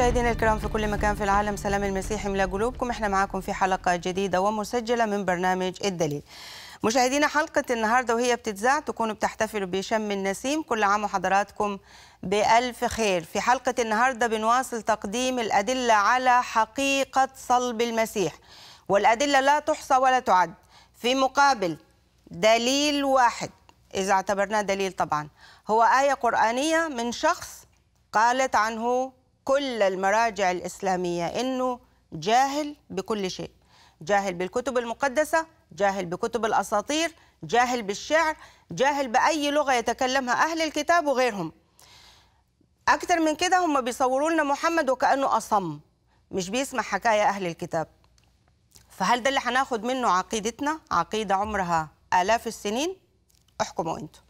مشاهدينا الكرام في كل مكان في العالم سلام المسيح ملا قلوبكم احنا معاكم في حلقة جديدة ومسجلة من برنامج الدليل مشاهدينا حلقة النهاردة وهي بتتذاع تكونوا بتحتفلوا بشم النسيم كل عام وحضراتكم بألف خير في حلقة النهاردة بنواصل تقديم الأدلة على حقيقة صلب المسيح والأدلة لا تحصى ولا تعد في مقابل دليل واحد إذا اعتبرناه دليل طبعا هو آية قرآنية من شخص قالت عنه كل المراجع الإسلامية أنه جاهل بكل شيء جاهل بالكتب المقدسة جاهل بكتب الأساطير جاهل بالشعر جاهل بأي لغة يتكلمها أهل الكتاب وغيرهم أكتر من كده هم بيصوروا لنا محمد وكأنه أصم مش بيسمع حكاية أهل الكتاب فهل ده اللي هناخد منه عقيدتنا عقيدة عمرها آلاف السنين احكموا أنتوا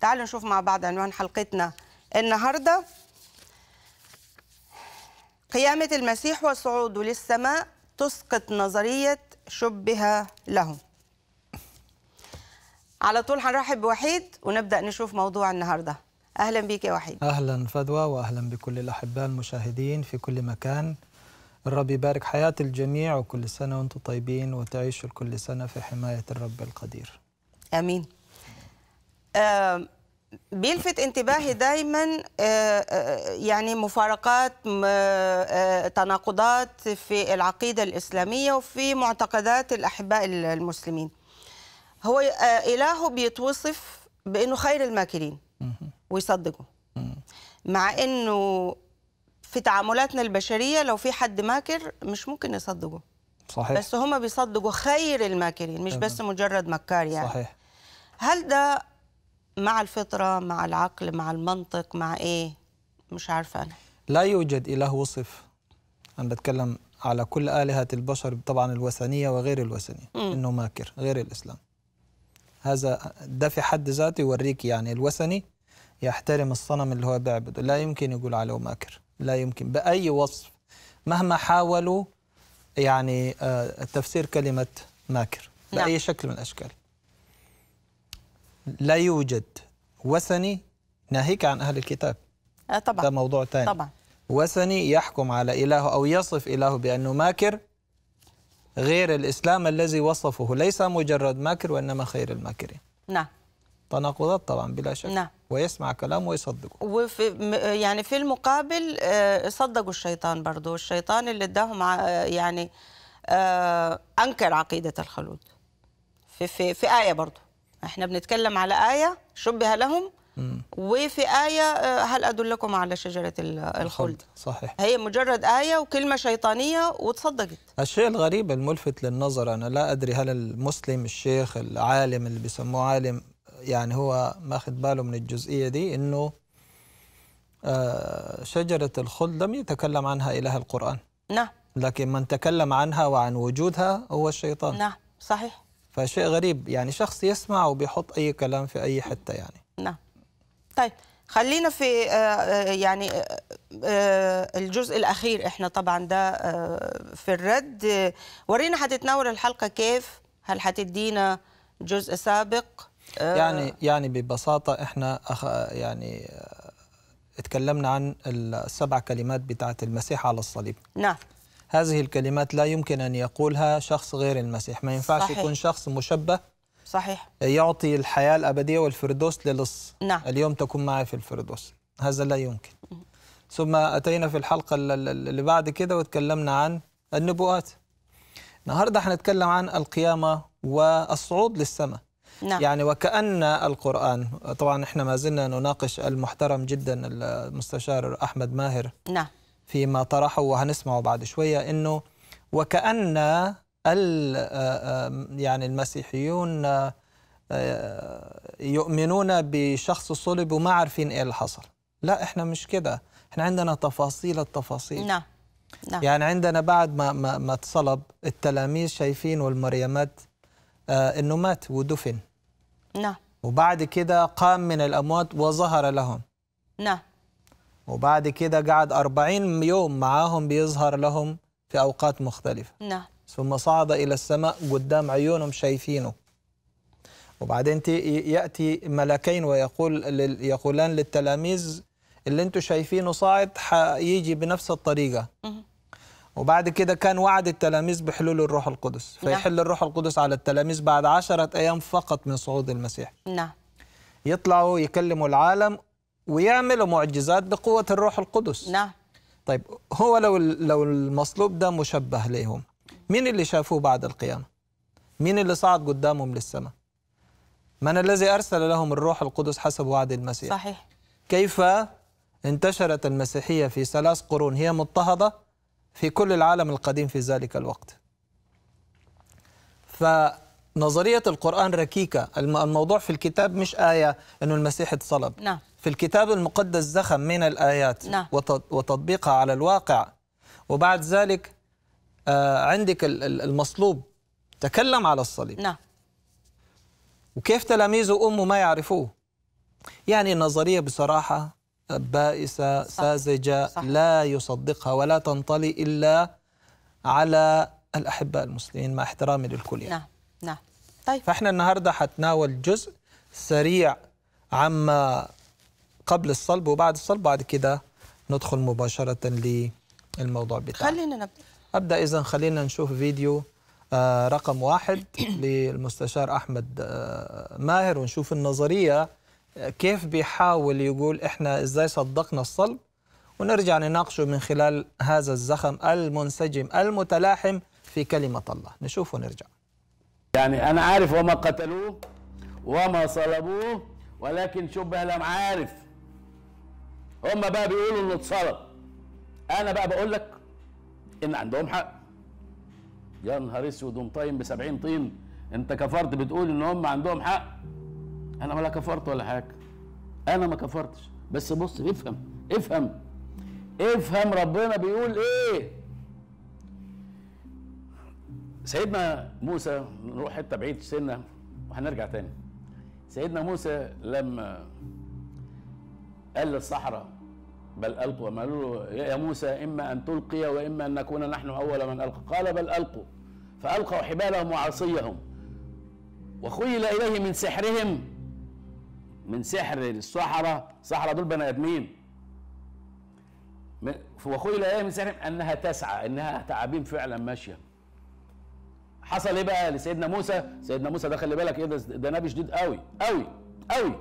تعالوا نشوف مع بعض عنوان حلقتنا النهارده قيامة المسيح وصعوده للسماء تسقط نظرية شبه له على طول هنرحب بوحيد ونبدأ نشوف موضوع النهاردة أهلا بيك يا وحيد أهلا فدوى وأهلا بكل الأحباء المشاهدين في كل مكان الرب يبارك حياة الجميع وكل سنة وانتم طيبين وتعيشوا كل سنة في حماية الرب القدير آمين آه بيلفت انتباهي دايما آه، آه، يعني مفارقات آه، تناقضات في العقيدة الإسلامية وفي معتقدات الأحباء المسلمين هو إلهه بيتوصف بأنه خير الماكرين ويصدقه مع أنه في تعاملاتنا البشرية لو في حد ماكر مش ممكن يصدقه صحيح بس هم بيصدقوا خير الماكرين مش بس مجرد مكار يعني صحيح هل ده مع الفطرة مع العقل مع المنطق مع إيه مش عارفة أنا لا يوجد إله وصف أنا بتكلم على كل آلهة البشر طبعا الوثنية وغير الوثنية م. إنه ماكر غير الإسلام هذا ده في حد ذاته يوريك يعني الوثني يحترم الصنم اللي هو بيعبده لا يمكن يقول عليه ماكر لا يمكن بأي وصف مهما حاولوا يعني آه، تفسير كلمة ماكر بأي نعم. شكل من الأشكال لا يوجد وثني ناهيك عن أهل الكتاب آه طبعا ده موضوع ثاني طبعا وثني يحكم على إله أو يصف إله بأنه ماكر غير الإسلام الذي وصفه ليس مجرد ماكر وإنما خير الماكرين نعم تناقضات طبعا بلا شك نعم. ويسمع كلامه ويصدقه وفي يعني في المقابل آه، صدقوا الشيطان برضه الشيطان اللي اداهم آه، يعني آه، انكر عقيده الخلود في في في ايه برضه احنا بنتكلم على آية شبه لهم وفي آية آه، هل أدلكم على شجرة الخلد صحيح هي مجرد آية وكلمة شيطانية وتصدقت الشيء الغريب الملفت للنظر أنا لا أدري هل المسلم الشيخ العالم اللي بيسموه عالم يعني هو ماخذ باله من الجزئية دي أنه آه، شجرة الخلد لم يتكلم عنها إله القرآن نعم لكن من تكلم عنها وعن وجودها هو الشيطان نعم صحيح فشيء غريب يعني شخص يسمع وبيحط أي كلام في أي حتة يعني نعم طيب خلينا في آه، آه، يعني آه، الجزء الاخير احنا طبعا ده في الرد ورينا هتتناول الحلقه كيف هل هتدينا جزء سابق يعني يعني ببساطه احنا أخ يعني اتكلمنا عن السبع كلمات بتاعه المسيح على الصليب نعم هذه الكلمات لا يمكن أن يقولها شخص غير المسيح ما ينفعش صحيح. يكون شخص مشبه صحيح يعطي الحياة الأبدية والفردوس للص نعم. اليوم تكون معي في الفردوس هذا لا يمكن ثم أتينا في الحلقة اللي بعد كده وتكلمنا عن النبوءات النهاردة هنتكلم عن القيامة والصعود للسماء نعم. يعني وكأن القرآن طبعا احنا ما زلنا نناقش المحترم جدا المستشار أحمد ماهر نعم فيما طرحه وهنسمعه بعد شوية أنه وكأن آه، آه، يعني المسيحيون آه، يؤمنون بشخص صلب وما عارفين إيه اللي حصل لا إحنا مش كده إحنا عندنا تفاصيل التفاصيل نعم نعم. يعني عندنا بعد ما ما, ما اتصلب التلاميذ شايفين والمريمات آه انه مات ودفن نعم وبعد كده قام من الاموات وظهر لهم نعم وبعد كده قعد 40 يوم معاهم بيظهر لهم في أوقات مختلفة نعم ثم صعد إلى السماء قدام عيونهم شايفينه وبعدين يأتي ملكين ويقول يقولان للتلاميذ اللي انتوا شايفينه صاعد هيجي بنفس الطريقة وبعد كده كان وعد التلاميذ بحلول الروح القدس نعم. فيحل الروح القدس على التلاميذ بعد عشرة أيام فقط من صعود المسيح نعم يطلعوا يكلموا العالم ويعملوا معجزات بقوة الروح القدس نعم طيب هو لو لو المصلوب ده مشبه ليهم مين اللي شافوه بعد القيامة مين اللي صعد قدامهم للسماء من الذي أرسل لهم الروح القدس حسب وعد المسيح صحيح كيف انتشرت المسيحية في ثلاث قرون هي مضطهدة في كل العالم القديم في ذلك الوقت فنظرية القرآن ركيكة الموضوع في الكتاب مش آية أنه المسيح اتصلب نعم في الكتاب المقدس زخم من الآيات نعم. وتطبيقها على الواقع وبعد ذلك آه، عندك المصلوب تكلم على الصليب نعم. وكيف تلاميذه وأمه ما يعرفوه يعني نظرية بصراحة بائسة صح. ساذجة صح. لا يصدقها ولا تنطلي إلا على الأحباء المسلمين مع احترامي للكل يعني. نعم نعم طيب فإحنا النهاردة حتناول جزء سريع عما قبل الصلب وبعد الصلب بعد كده ندخل مباشرة للموضوع بتاعنا خلينا نبدأ أبدأ إذا خلينا نشوف فيديو آه، رقم واحد للمستشار أحمد آه، ماهر ونشوف النظرية آه، كيف بيحاول يقول إحنا إزاي صدقنا الصلب ونرجع نناقشه من خلال هذا الزخم المنسجم المتلاحم في كلمة الله نشوف ونرجع يعني أنا عارف وما قتلوه وما صلبوه ولكن شبه لم عارف هم بقى بيقولوا انه اتصرف انا بقى بقول لك ان عندهم حق يا نهار اسود ومطين ب 70 طين انت كفرت بتقول ان هم عندهم حق انا ولا كفرت ولا حاجه انا ما كفرتش بس بص افهم افهم افهم ربنا بيقول ايه سيدنا موسى نروح حته بعيد سنه وهنرجع تاني سيدنا موسى لما قال للصحراء بل ألقوا ما قالوا يا موسى إما أن تلقي وإما أن نكون نحن أول من ألقى قال بل ألقوا فألقوا حبالهم وعصيهم وخيل إليه من سحرهم من سحر السحرة سحرة دول بني آدمين وخيل إليه من سحرهم أنها تسعى أنها تعابين فعلا ماشية حصل ايه بقى لسيدنا موسى سيدنا موسى ده خلي بالك ايه ده نبي شديد قوي قوي قوي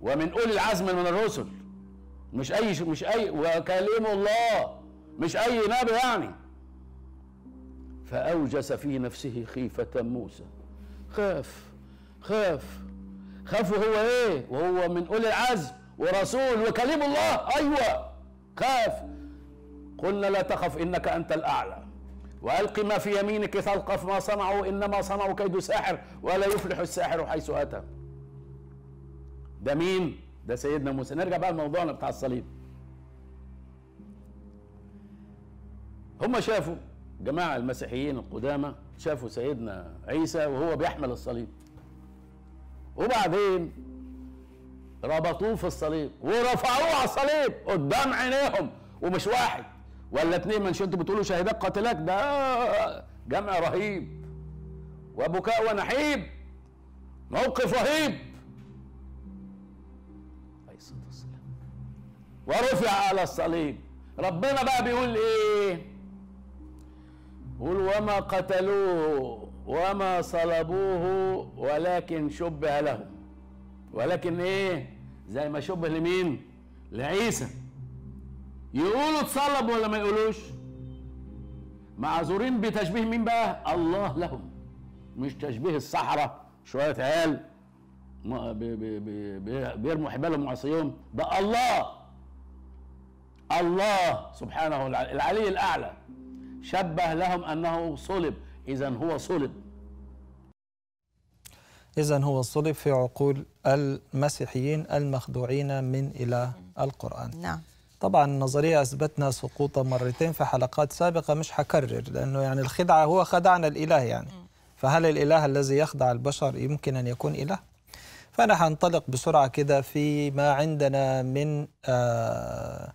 ومن اولي العزم من الرسل مش اي مش اي وكلم الله مش اي نبي يعني فاوجس في نفسه خيفه موسى خاف خاف خاف وهو ايه وهو من اولي العزم ورسول وكلم الله ايوه خاف قلنا لا تخف انك انت الاعلى والق ما في يمينك تلقف ما صنعوا انما صنعوا كيد ساحر ولا يفلح الساحر حيث اتى ده مين ده سيدنا موسى نرجع بقى لموضوعنا بتاع الصليب هم شافوا جماعة المسيحيين القدامى شافوا سيدنا عيسى وهو بيحمل الصليب وبعدين ربطوه في الصليب ورفعوه على الصليب قدام عينيهم ومش واحد ولا اتنين ما انتوا بتقولوا شهداء قاتلاك ده جمع رهيب وبكاء ونحيب موقف رهيب ورفع على الصليب ربنا بقى بيقول ايه قول وما قتلوه وما صلبوه ولكن شبه لهم ولكن ايه زي ما شبه لمين لعيسى يقولوا اتصلب ولا ما يقولوش معذورين بتشبيه مين بقى الله لهم مش تشبيه الصحراء شويه عيال بيرموا حبالهم وعصيهم ده الله الله سبحانه العلي الأعلى شبه لهم أنه صلب إذا هو صلب إذا هو صلب في عقول المسيحيين المخدوعين من إله القرآن نعم طبعا النظرية أثبتنا سقوطها مرتين في حلقات سابقة مش هكرر لأنه يعني الخدعة هو خدعنا الإله يعني فهل الإله الذي يخدع البشر يمكن أن يكون إله؟ فأنا هنطلق بسرعة كده في ما عندنا من آه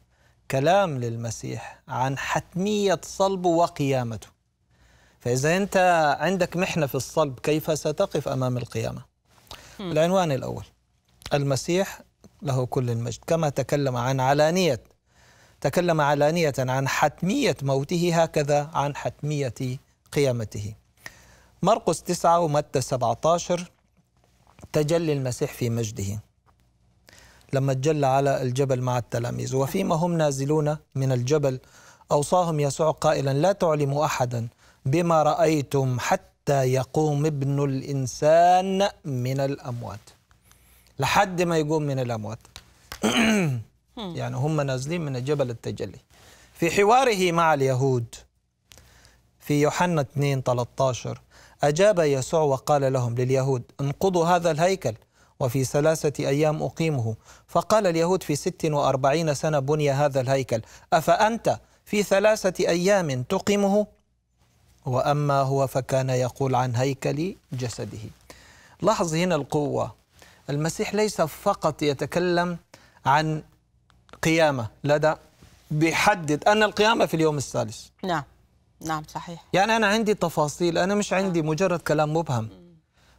كلام للمسيح عن حتمية صلبه وقيامته فإذا أنت عندك محنة في الصلب كيف ستقف أمام القيامة العنوان الأول المسيح له كل المجد كما تكلم عن علانية تكلم علانية عن حتمية موته هكذا عن حتمية قيامته مرقس 9 ومتى 17 تجلي المسيح في مجده لما تجلى على الجبل مع التلاميذ وفيما هم نازلون من الجبل أوصاهم يسوع قائلا لا تعلموا أحدا بما رأيتم حتى يقوم ابن الإنسان من الأموات لحد ما يقوم من الأموات يعني هم نازلين من الجبل التجلي في حواره مع اليهود في يوحنا 2 13 أجاب يسوع وقال لهم لليهود انقضوا هذا الهيكل وفي ثلاثة أيام أقيمه فقال اليهود في ست وأربعين سنة بني هذا الهيكل أفأنت في ثلاثة أيام تقيمه وأما هو فكان يقول عن هيكل جسده لاحظ هنا القوة المسيح ليس فقط يتكلم عن قيامة لدى بيحدد أن القيامة في اليوم الثالث نعم نعم صحيح يعني أنا عندي تفاصيل أنا مش عندي نعم. مجرد كلام مبهم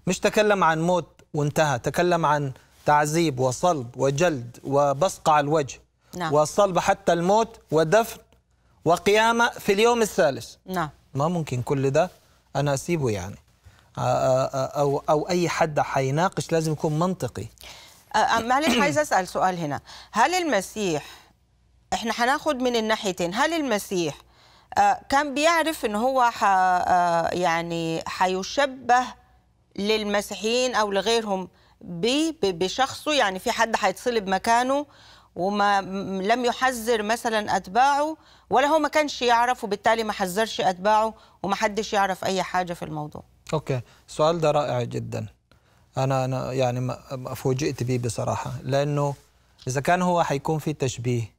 مش تكلم عن موت وانتهى تكلم عن تعذيب وصلب وجلد وبصق على الوجه نعم. وصلب حتى الموت ودفن وقيامة في اليوم الثالث نعم ما ممكن كل ده أنا أسيبه يعني آه، آه، آه، أو, أو أي حد حيناقش لازم يكون منطقي معلش عايز أسأل سؤال هنا هل المسيح إحنا هناخد من الناحيتين هل المسيح كان بيعرف إن هو يعني حيشبه للمسيحيين او لغيرهم بشخصه يعني في حد هيتصلب مكانه وما لم يحذر مثلا اتباعه ولا هو ما كانش يعرف وبالتالي ما حذرش اتباعه وما حدش يعرف اي حاجه في الموضوع اوكي السؤال ده رائع جدا انا انا يعني فوجئت بيه بصراحه لانه اذا كان هو حيكون في تشبيه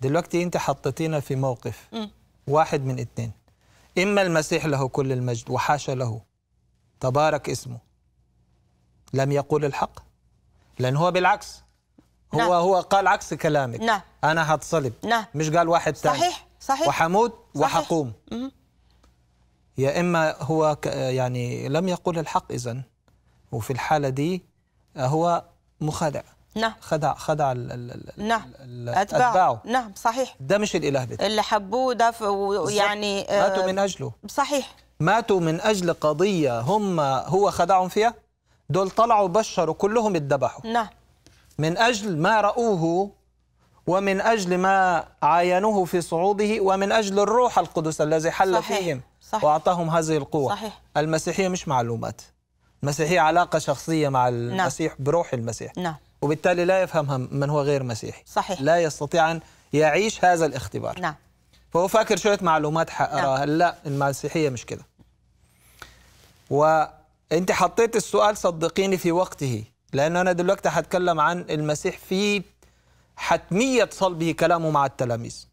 دلوقتي انت حطيتينا في موقف م. واحد من اثنين اما المسيح له كل المجد وحاشا له تبارك اسمه لم يقول الحق لأن هو بالعكس هو نعم. هو قال عكس كلامك نعم. أنا هتصلب نعم. مش قال واحد ثاني صحيح صحيح وحموت صحيح. وحقوم م يا إما هو يعني لم يقول الحق إذا وفي الحالة دي هو مخادع نعم خدع خدع ال- ال- نعم اتباعه نعم صحيح ده مش الاله بتاعه اللي حبوه ده يعني ماتوا آه، من اجله صحيح ماتوا من أجل قضية هم هو خدعهم فيها دول طلعوا بشروا كلهم اتذبحوا نعم من أجل ما رأوه ومن أجل ما عاينوه في صعوده ومن أجل الروح القدس الذي حل صحيح. فيهم صحيح. وأعطاهم هذه القوة صحيح. المسيحية مش معلومات المسيحية علاقة شخصية مع نعم. المسيح نعم. بروح المسيح نعم. وبالتالي لا يفهمها من هو غير مسيحي صحيح. لا يستطيع أن يعيش هذا الاختبار نعم. فهو فاكر شوية معلومات حقراها نعم. لا المسيحية مش كده وانت حطيت السؤال صدقيني في وقته لانه انا دلوقتي هتكلم عن المسيح في حتميه صلبه كلامه مع التلاميذ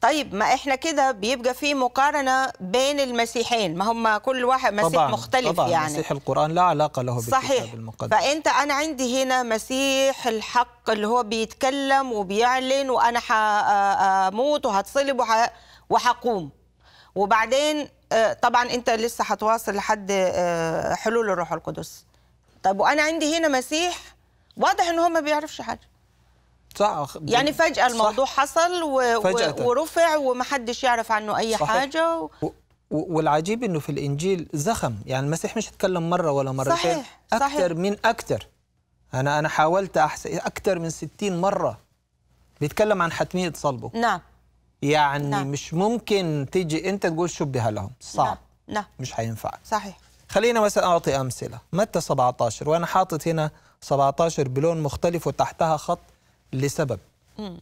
طيب ما احنا كده بيبقى في مقارنه بين المسيحين ما هم كل واحد مسيح طبعاً مختلف طبعاً يعني مسيح القران لا علاقه له بالكتاب المقدس فانت انا عندي هنا مسيح الحق اللي هو بيتكلم وبيعلن وانا هموت وهتصلب وحقوم وبعدين آه، طبعا انت لسه هتواصل لحد آه، حلول الروح القدس طب وانا عندي هنا مسيح واضح ان هو ما بيعرفش حاجه صح يعني فجاه الموضوع صح. حصل و... فجأة. ورفع ومحدش يعرف عنه اي صح. حاجه و... والعجيب انه في الانجيل زخم يعني المسيح مش اتكلم مره ولا مرتين صحيح. من اكثر انا انا حاولت أحس... اكثر من 60 مره بيتكلم عن حتميه صلبه نعم يعني نعم. مش ممكن تيجي انت تقول شبه لهم صعب نعم. نعم. مش حينفع صحيح خلينا مثلا اعطي امثله متى 17 وانا حاطط هنا 17 بلون مختلف وتحتها خط لسبب م.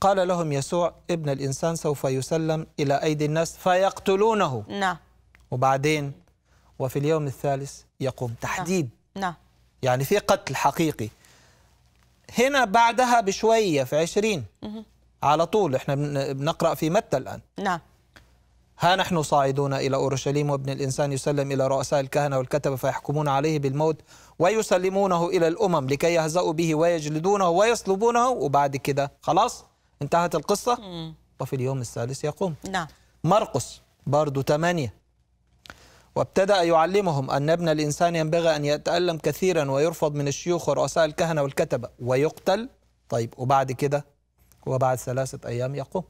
قال لهم يسوع ابن الانسان سوف يسلم الى ايدي الناس فيقتلونه نعم وبعدين وفي اليوم الثالث يقوم نعم. تحديد نعم يعني في قتل حقيقي هنا بعدها بشويه في 20 على طول احنا بنقرأ في متى الآن نعم ها نحن صاعدون إلى أورشليم وابن الإنسان يسلم إلى رؤساء الكهنة والكتبة فيحكمون عليه بالموت ويسلمونه إلى الأمم لكي يهزأوا به ويجلدونه ويصلبونه وبعد كده خلاص انتهت القصة وفي اليوم الثالث يقوم نعم مرقس برضو ثمانية وابتدأ يعلمهم أن ابن الإنسان ينبغي أن يتألم كثيرا ويرفض من الشيوخ ورؤساء الكهنة والكتبة ويقتل طيب وبعد كده وبعد ثلاثة أيام يقوم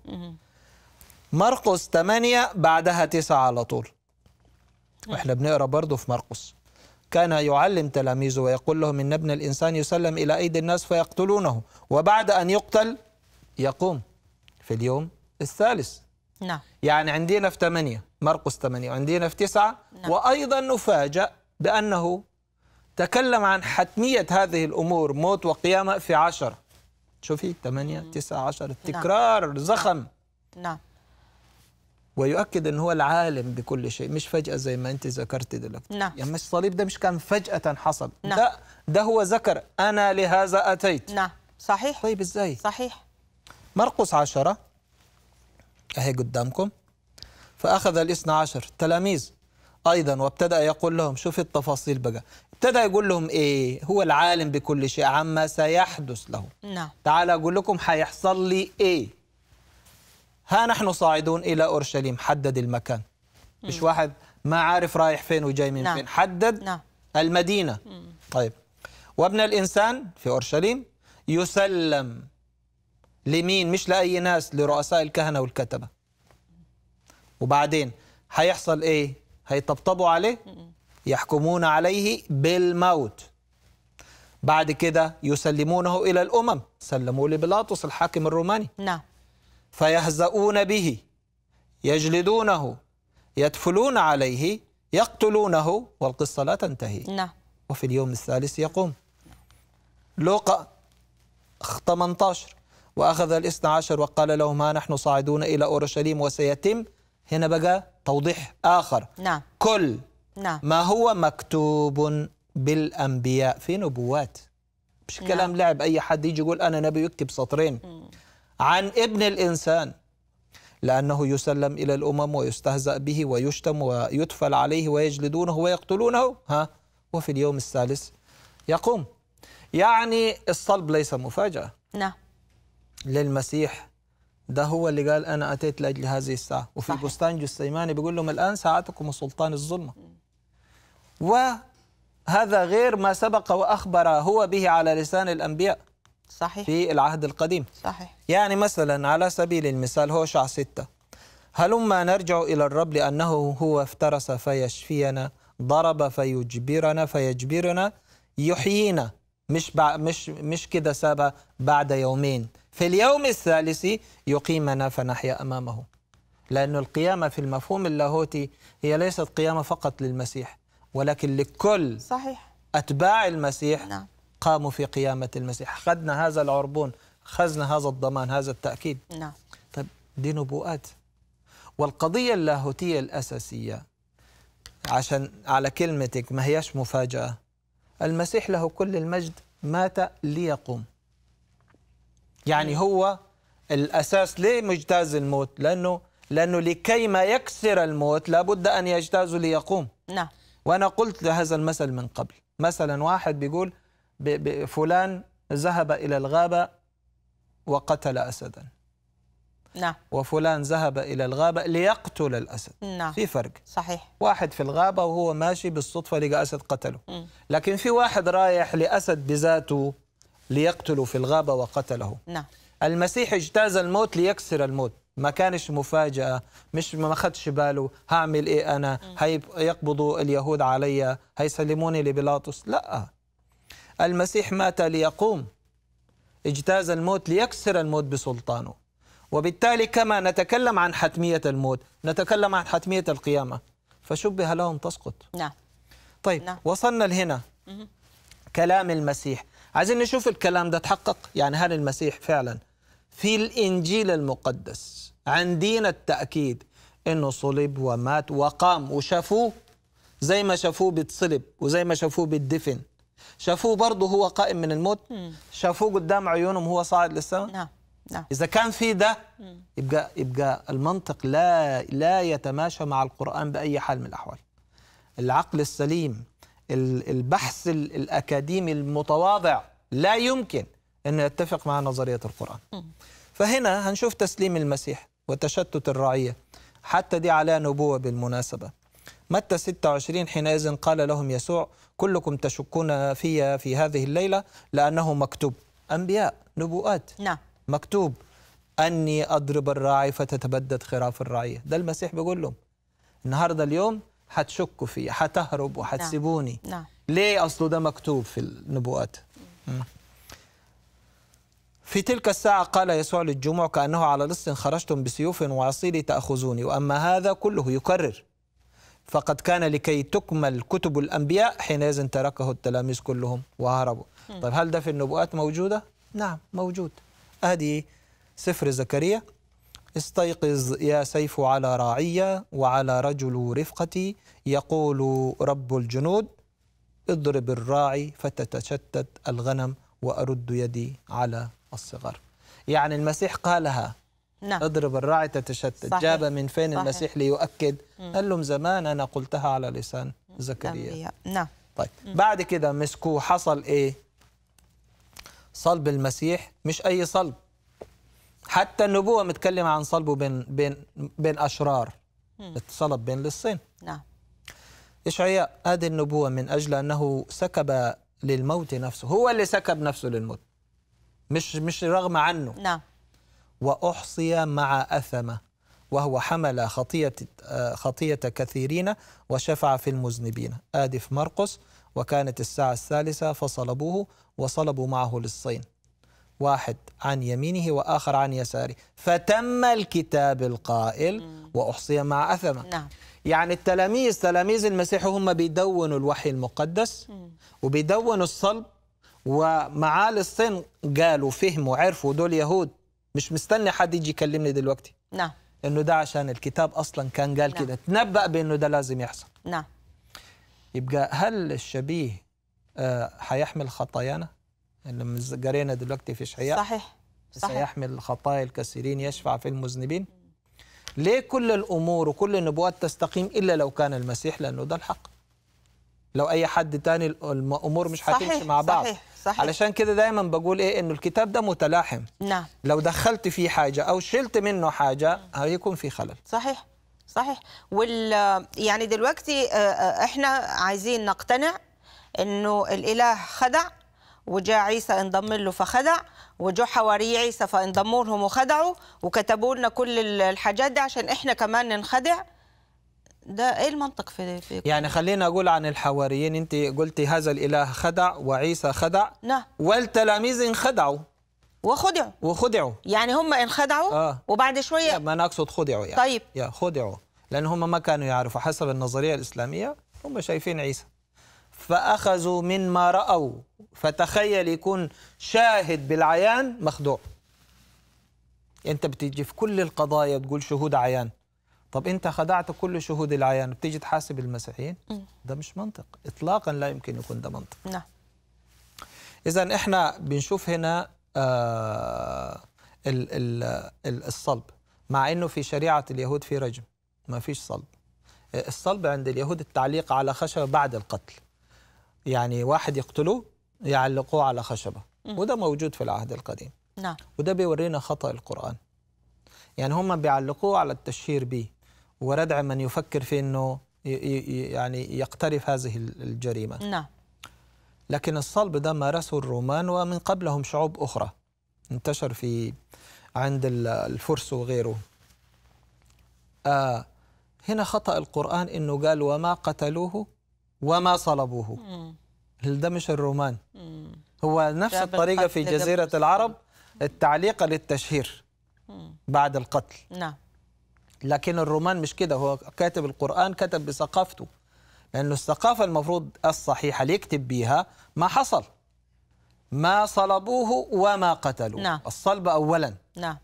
مرقس 8 بعدها 9 على طول واحنا بنقرا برضه في مرقس كان يعلم تلاميذه ويقول لهم ان ابن الانسان يسلم الى ايدي الناس فيقتلونه وبعد ان يقتل يقوم في اليوم الثالث نعم يعني عندنا في 8 مرقس 8 وعندنا في 9 نعم. وايضا نفاجأ بانه تكلم عن حتمية هذه الامور موت وقيامة في عشرة شوفي 8 9 10 تكرار نعم. زخم نعم ويؤكد ان هو العالم بكل شيء مش فجاه زي ما انت ذكرتي دلوقتي نعم يعني مش الصليب ده مش كان فجاه حصل نعم ده ده هو ذكر انا لهذا اتيت نعم صحيح طيب ازاي صحيح مرقس عشرة اهي قدامكم فاخذ الاثنى عشر تلاميذ ايضا وابتدا يقول لهم شوف التفاصيل بقى ابتدى يقول لهم ايه هو العالم بكل شيء عما سيحدث له نعم تعالى اقول لكم هيحصل لي ايه ها نحن صاعدون الى اورشليم حدد المكان مم. مش واحد ما عارف رايح فين وجاي من نعم. فين حدد نعم. المدينه مم. طيب وابن الانسان في اورشليم يسلم لمين مش لاي ناس لرؤساء الكهنه والكتبه وبعدين هيحصل ايه هيطبطبوا عليه مم. يحكمون عليه بالموت بعد كده يسلمونه إلى الأمم سلموا لبيلاطس الحاكم الروماني نعم فيهزؤون به يجلدونه يدفلون عليه يقتلونه والقصة لا تنتهي نعم وفي اليوم الثالث يقوم لوقا 18 وأخذ الاثنى عشر وقال له ما نحن صاعدون إلى أورشليم وسيتم هنا بقى توضيح آخر نعم كل نعم. ما هو مكتوب بالأنبياء في نبوات مش نعم. كلام لعب أي حد يجي يقول أنا نبي يكتب سطرين م. عن ابن الإنسان لأنه يسلم إلى الأمم ويستهزأ به ويشتم ويتفل عليه ويجلدونه ويقتلونه ها وفي اليوم الثالث يقوم يعني الصلب ليس مفاجأة نعم للمسيح ده هو اللي قال أنا أتيت لأجل هذه الساعة وفي صحيح. بستان جسيماني بيقول لهم الآن ساعتكم سلطان الظلمة وهذا غير ما سبق وأخبر هو به على لسان الأنبياء صحيح في العهد القديم صحيح يعني مثلا على سبيل المثال هو شع ستة هلما نرجع إلى الرب لأنه هو افترس فيشفينا ضرب فيجبرنا فيجبرنا يحيينا مش بع... مش مش كده سابها بعد يومين في اليوم الثالث يقيمنا فنحيا امامه لأن القيامه في المفهوم اللاهوتي هي ليست قيامه فقط للمسيح ولكن لكل صحيح أتباع المسيح نعم. قاموا في قيامة المسيح اخذنا هذا العربون اخذنا هذا الضمان هذا التأكيد نعم طيب دي نبوءات والقضية اللاهوتية الأساسية عشان على كلمتك ما هياش مفاجأة المسيح له كل المجد مات ليقوم يعني نعم. هو الأساس ليه مجتاز الموت لأنه لأنه لكي ما يكسر الموت لابد أن يجتاز ليقوم نعم وأنا قلت هذا المثل من قبل مثلا واحد بيقول فلان ذهب إلى الغابة وقتل أسدا نعم وفلان ذهب إلى الغابة ليقتل الأسد نعم في فرق صحيح واحد في الغابة وهو ماشي بالصدفة لقى أسد قتله م. لكن في واحد رايح لأسد بذاته ليقتله في الغابة وقتله نعم المسيح اجتاز الموت ليكسر الموت ما كانش مفاجأة مش ما خدش باله هعمل إيه أنا هيقبضوا اليهود علي هيسلموني لبيلاطس لا المسيح مات ليقوم اجتاز الموت ليكسر الموت بسلطانه وبالتالي كما نتكلم عن حتمية الموت نتكلم عن حتمية القيامة فشبه لهم تسقط نعم طيب نا. نعم. وصلنا لهنا كلام المسيح عايزين نشوف الكلام ده تحقق يعني هل المسيح فعلا في الإنجيل المقدس عن دين التأكيد إنه صلب ومات وقام وشافوه زي ما شافوه بيتصلب وزي ما شافوه بالدفن شافوه برضه هو قائم من الموت شافوه قدام عيونهم هو صاعد للسماء نعم نعم إذا كان في ده يبقى يبقى المنطق لا لا يتماشى مع القرآن بأي حال من الأحوال العقل السليم البحث الأكاديمي المتواضع لا يمكن أنه يتفق مع نظرية القرآن فهنا هنشوف تسليم المسيح وتشتت الرعية حتى دي على نبوة بالمناسبة متى 26 حينئذ قال لهم يسوع كلكم تشكون في في هذه الليلة لأنه مكتوب أنبياء نبوءات نعم مكتوب أني أضرب الراعي فتتبدد خراف الرعية ده المسيح بيقول لهم النهاردة اليوم هتشكوا فيه هتهرب وهتسيبوني نعم. نعم. ليه أصله ده مكتوب في النبوءات في تلك الساعة قال يسوع للجموع كأنه على لص خرجتم بسيوف وعصيل تأخذوني وأما هذا كله يكرر فقد كان لكي تكمل كتب الأنبياء حينئذ تركه التلاميذ كلهم وهربوا طيب هل ده في النبوءات موجودة؟ نعم موجود هذه سفر زكريا استيقظ يا سيف على راعية وعلى رجل رفقتي يقول رب الجنود اضرب الراعي فتتشتت الغنم وأرد يدي على الصغر يعني المسيح قالها نعم. اضرب الراعي تتشتت صحيح. جاب من فين صحيح. المسيح ليؤكد مم. قال لهم زمان أنا قلتها على لسان زكريا نعم طيب مم. بعد كده مسكوه حصل إيه صلب المسيح مش أي صلب حتى النبوة متكلمة عن صلبه بين بين بين أشرار اتصلب بين للصين نعم إشعياء هذه النبوة من أجل أنه سكب للموت نفسه هو اللي سكب نفسه للموت مش مش رغم عنه نعم وأحصي مع أثمة وهو حمل خطية خطية كثيرين وشفع في المذنبين آدي في مرقس وكانت الساعة الثالثة فصلبوه وصلبوا معه للصين واحد عن يمينه وآخر عن يساره فتم الكتاب القائل وأحصي مع أثمة نعم. يعني التلاميذ تلاميذ المسيح هم بيدونوا الوحي المقدس وبيدونوا الصلب ومعالي الصين قالوا فهموا عرفوا دول يهود مش مستني حد يجي يكلمني دلوقتي نعم انه ده عشان الكتاب اصلا كان قال نعم. كده تنبأ بانه ده لازم يحصل نعم يبقى هل الشبيه هيحمل آه، خطايانا اللي قرينا دلوقتي في اشعياء صحيح صحيح سيحمل خطايا الكثيرين يشفع في المذنبين ليه كل الامور وكل النبوات تستقيم الا لو كان المسيح لانه ده الحق لو اي حد تاني الامور مش هتمشي مع بعض صحيح صحيح. علشان كده دايما بقول ايه انه الكتاب ده متلاحم نعم لو دخلت فيه حاجه او شلت منه حاجه هيكون في خلل صحيح صحيح وال يعني دلوقتي آه، آه، احنا عايزين نقتنع انه الاله خدع وجاء عيسى انضم له فخدع وجو حواري عيسى فانضموا لهم وخدعوا وكتبوا لنا كل الحاجات دي عشان احنا كمان ننخدع ده ايه المنطق في, في يعني خلينا اقول عن الحواريين انت قلتي هذا الاله خدع وعيسى خدع نعم والتلاميذ انخدعوا وخدعوا وخدعوا يعني هم انخدعوا آه. وبعد شويه ما انا اقصد خدعوا يعني طيب يا خدعوا لان هم ما كانوا يعرفوا حسب النظريه الاسلاميه هم شايفين عيسى فاخذوا مما راوا فتخيل يكون شاهد بالعيان مخدوع انت بتيجي في كل القضايا تقول شهود عيان طب انت خدعت كل شهود العيان بتيجي تحاسب المسيحيين ده مش منطق اطلاقا لا يمكن يكون ده منطق نعم اذا احنا بنشوف هنا آه الصلب مع انه في شريعه اليهود في رجم ما فيش صلب الصلب عند اليهود التعليق على خشبه بعد القتل يعني واحد يقتلوه يعلقوه على خشبه وده موجود في العهد القديم نعم وده بيورينا خطا القران يعني هم بيعلقوه على التشهير به وردع من يفكر في أنه يعني يقترف هذه الجريمة نعم لكن الصلب ده مارسه الرومان ومن قبلهم شعوب أخرى انتشر في عند الفرس وغيره آه هنا خطأ القرآن أنه قال وما قتلوه وما صلبوه ده مش الرومان هو نفس الطريقة في جزيرة العرب التعليق للتشهير بعد القتل نعم لكن الرومان مش كده هو كاتب القرآن كتب بثقافته لأنه الثقافة المفروض الصحيحة اللي يكتب بيها ما حصل ما صلبوه وما قتلوه نعم. الصلب أولا نعم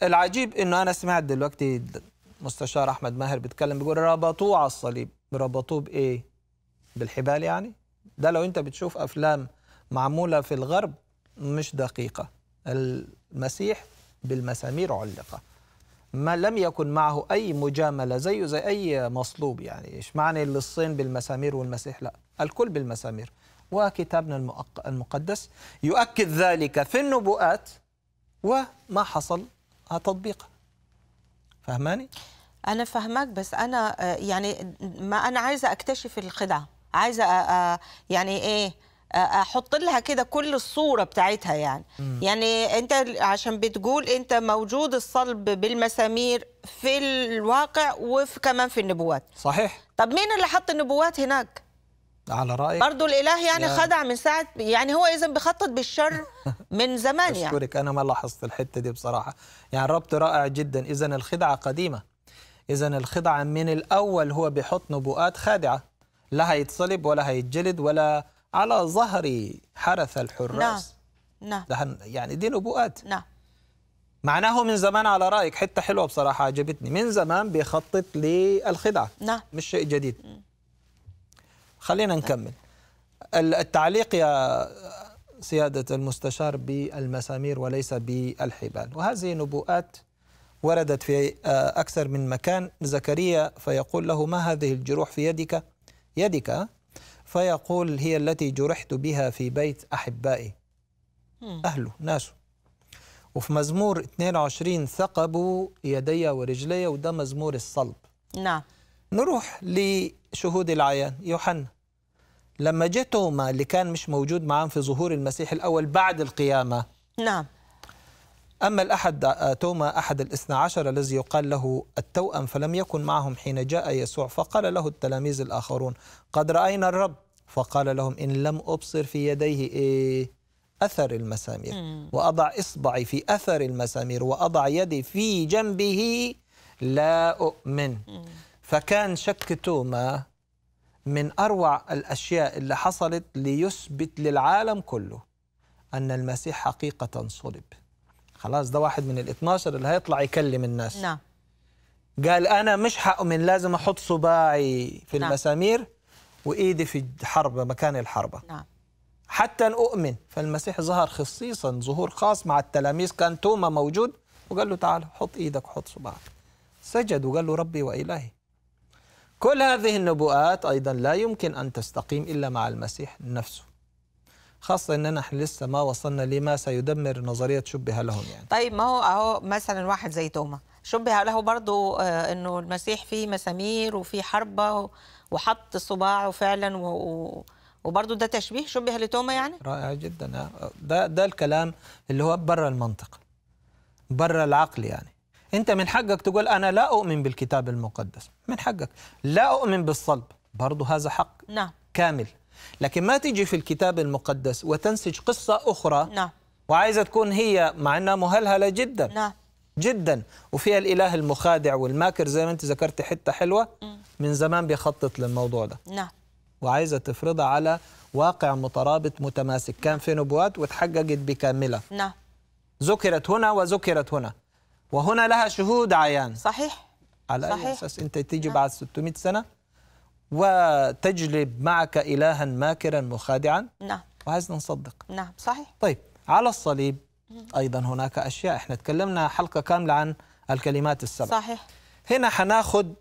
والعجيب أنه أنا سمعت دلوقتي مستشار أحمد ماهر بيتكلم بيقول ربطوه على الصليب ربطوه بإيه بالحبال يعني ده لو أنت بتشوف أفلام معمولة في الغرب مش دقيقة المسيح بالمسامير علقه ما لم يكن معه اي مجامله زيه زي اي مصلوب يعني ايش معنى للصين بالمسامير والمسيح لا الكل بالمسامير وكتابنا المقدس يؤكد ذلك في النبوءات وما حصل تطبيقه فهماني انا فهمك بس انا آه، يعني ما انا عايزه اكتشف الخدعه عايزه آه، آه، يعني ايه احط لها كده كل الصوره بتاعتها يعني م. يعني انت عشان بتقول انت موجود الصلب بالمسامير في الواقع وكمان في النبوات صحيح طب مين اللي حط النبوات هناك على رايك برضه الاله يعني يا... خدع من ساعه يعني هو اذا بيخطط بالشر من زمان يعني اشكرك انا ما لاحظت الحته دي بصراحه يعني ربط رائع جدا اذا الخدعه قديمه اذا الخدعه من الاول هو بيحط نبوءات خادعه لا هيتصلب ولا هيتجلد ولا على ظهر حرث الحراس نعم نعم ده يعني دي نبوءات نعم معناه من زمان على رايك حته حلوه بصراحه عجبتني من زمان بيخطط للخدعه نعم مش شيء جديد خلينا نعم. نكمل التعليق يا سياده المستشار بالمسامير وليس بالحبال وهذه نبوءات وردت في اكثر من مكان زكريا فيقول له ما هذه الجروح في يدك يدك فيقول هي التي جرحت بها في بيت أحبائي أهله ناسه وفي مزمور 22 ثقبوا يدي ورجلي وده مزمور الصلب نعم نروح لشهود العيان يوحنا لما توما اللي كان مش موجود معاهم في ظهور المسيح الأول بعد القيامة نعم أما الأحد توما أحد الاثنى عشر الذي يقال له التوأم فلم يكن معهم حين جاء يسوع فقال له التلاميذ الآخرون قد رأينا الرب فقال لهم إن لم أبصر في يديه إيه أثر المسامير وأضع إصبعي في أثر المسامير وأضع يدي في جنبه لا أؤمن فكان شك توما من أروع الأشياء اللي حصلت ليثبت للعالم كله أن المسيح حقيقة صلب خلاص ده واحد من الاثناشر اللي هيطلع يكلم الناس نعم قال أنا مش حأؤمن لازم أحط صباعي في نعم. المسامير وإيدي في حرب مكان الحربة نعم. حتى أؤمن فالمسيح ظهر خصيصا ظهور خاص مع التلاميذ كان توما موجود وقال له تعال حط إيدك وحط صباعك سجد وقال له ربي وإلهي كل هذه النبوءات أيضا لا يمكن أن تستقيم إلا مع المسيح نفسه خاصة أننا نحن لسه ما وصلنا لما سيدمر نظرية شبه لهم يعني طيب ما هو أهو مثلا واحد زي توما شبه له برضه آه أنه المسيح فيه مسامير وفيه حربة و... وحط صباعه فعلا و... وبرضه ده تشبيه شبه لتوما يعني رائع جدا ده ده الكلام اللي هو بره المنطق بره العقل يعني انت من حقك تقول انا لا اؤمن بالكتاب المقدس من حقك لا اؤمن بالصلب برضه هذا حق نعم كامل لكن ما تيجي في الكتاب المقدس وتنسج قصه اخرى نعم وعايزه تكون هي مع انها مهلهله جدا نعم جدا وفيها الاله المخادع والماكر زي ما انت ذكرت حته حلوه من زمان بيخطط للموضوع ده نعم وعايزه تفرضها على واقع مترابط متماسك كان في نبوات وتحققت بكامله نعم ذكرت هنا وذكرت هنا وهنا لها شهود عيان صحيح على صحيح. اي اساس انت تيجي نعم. بعد 600 سنه وتجلب معك الها ماكرا مخادعا نعم وعايزنا نصدق نعم صحيح طيب على الصليب ايضا هناك اشياء احنا تكلمنا حلقه كامله عن الكلمات السبع صحيح هنا حناخد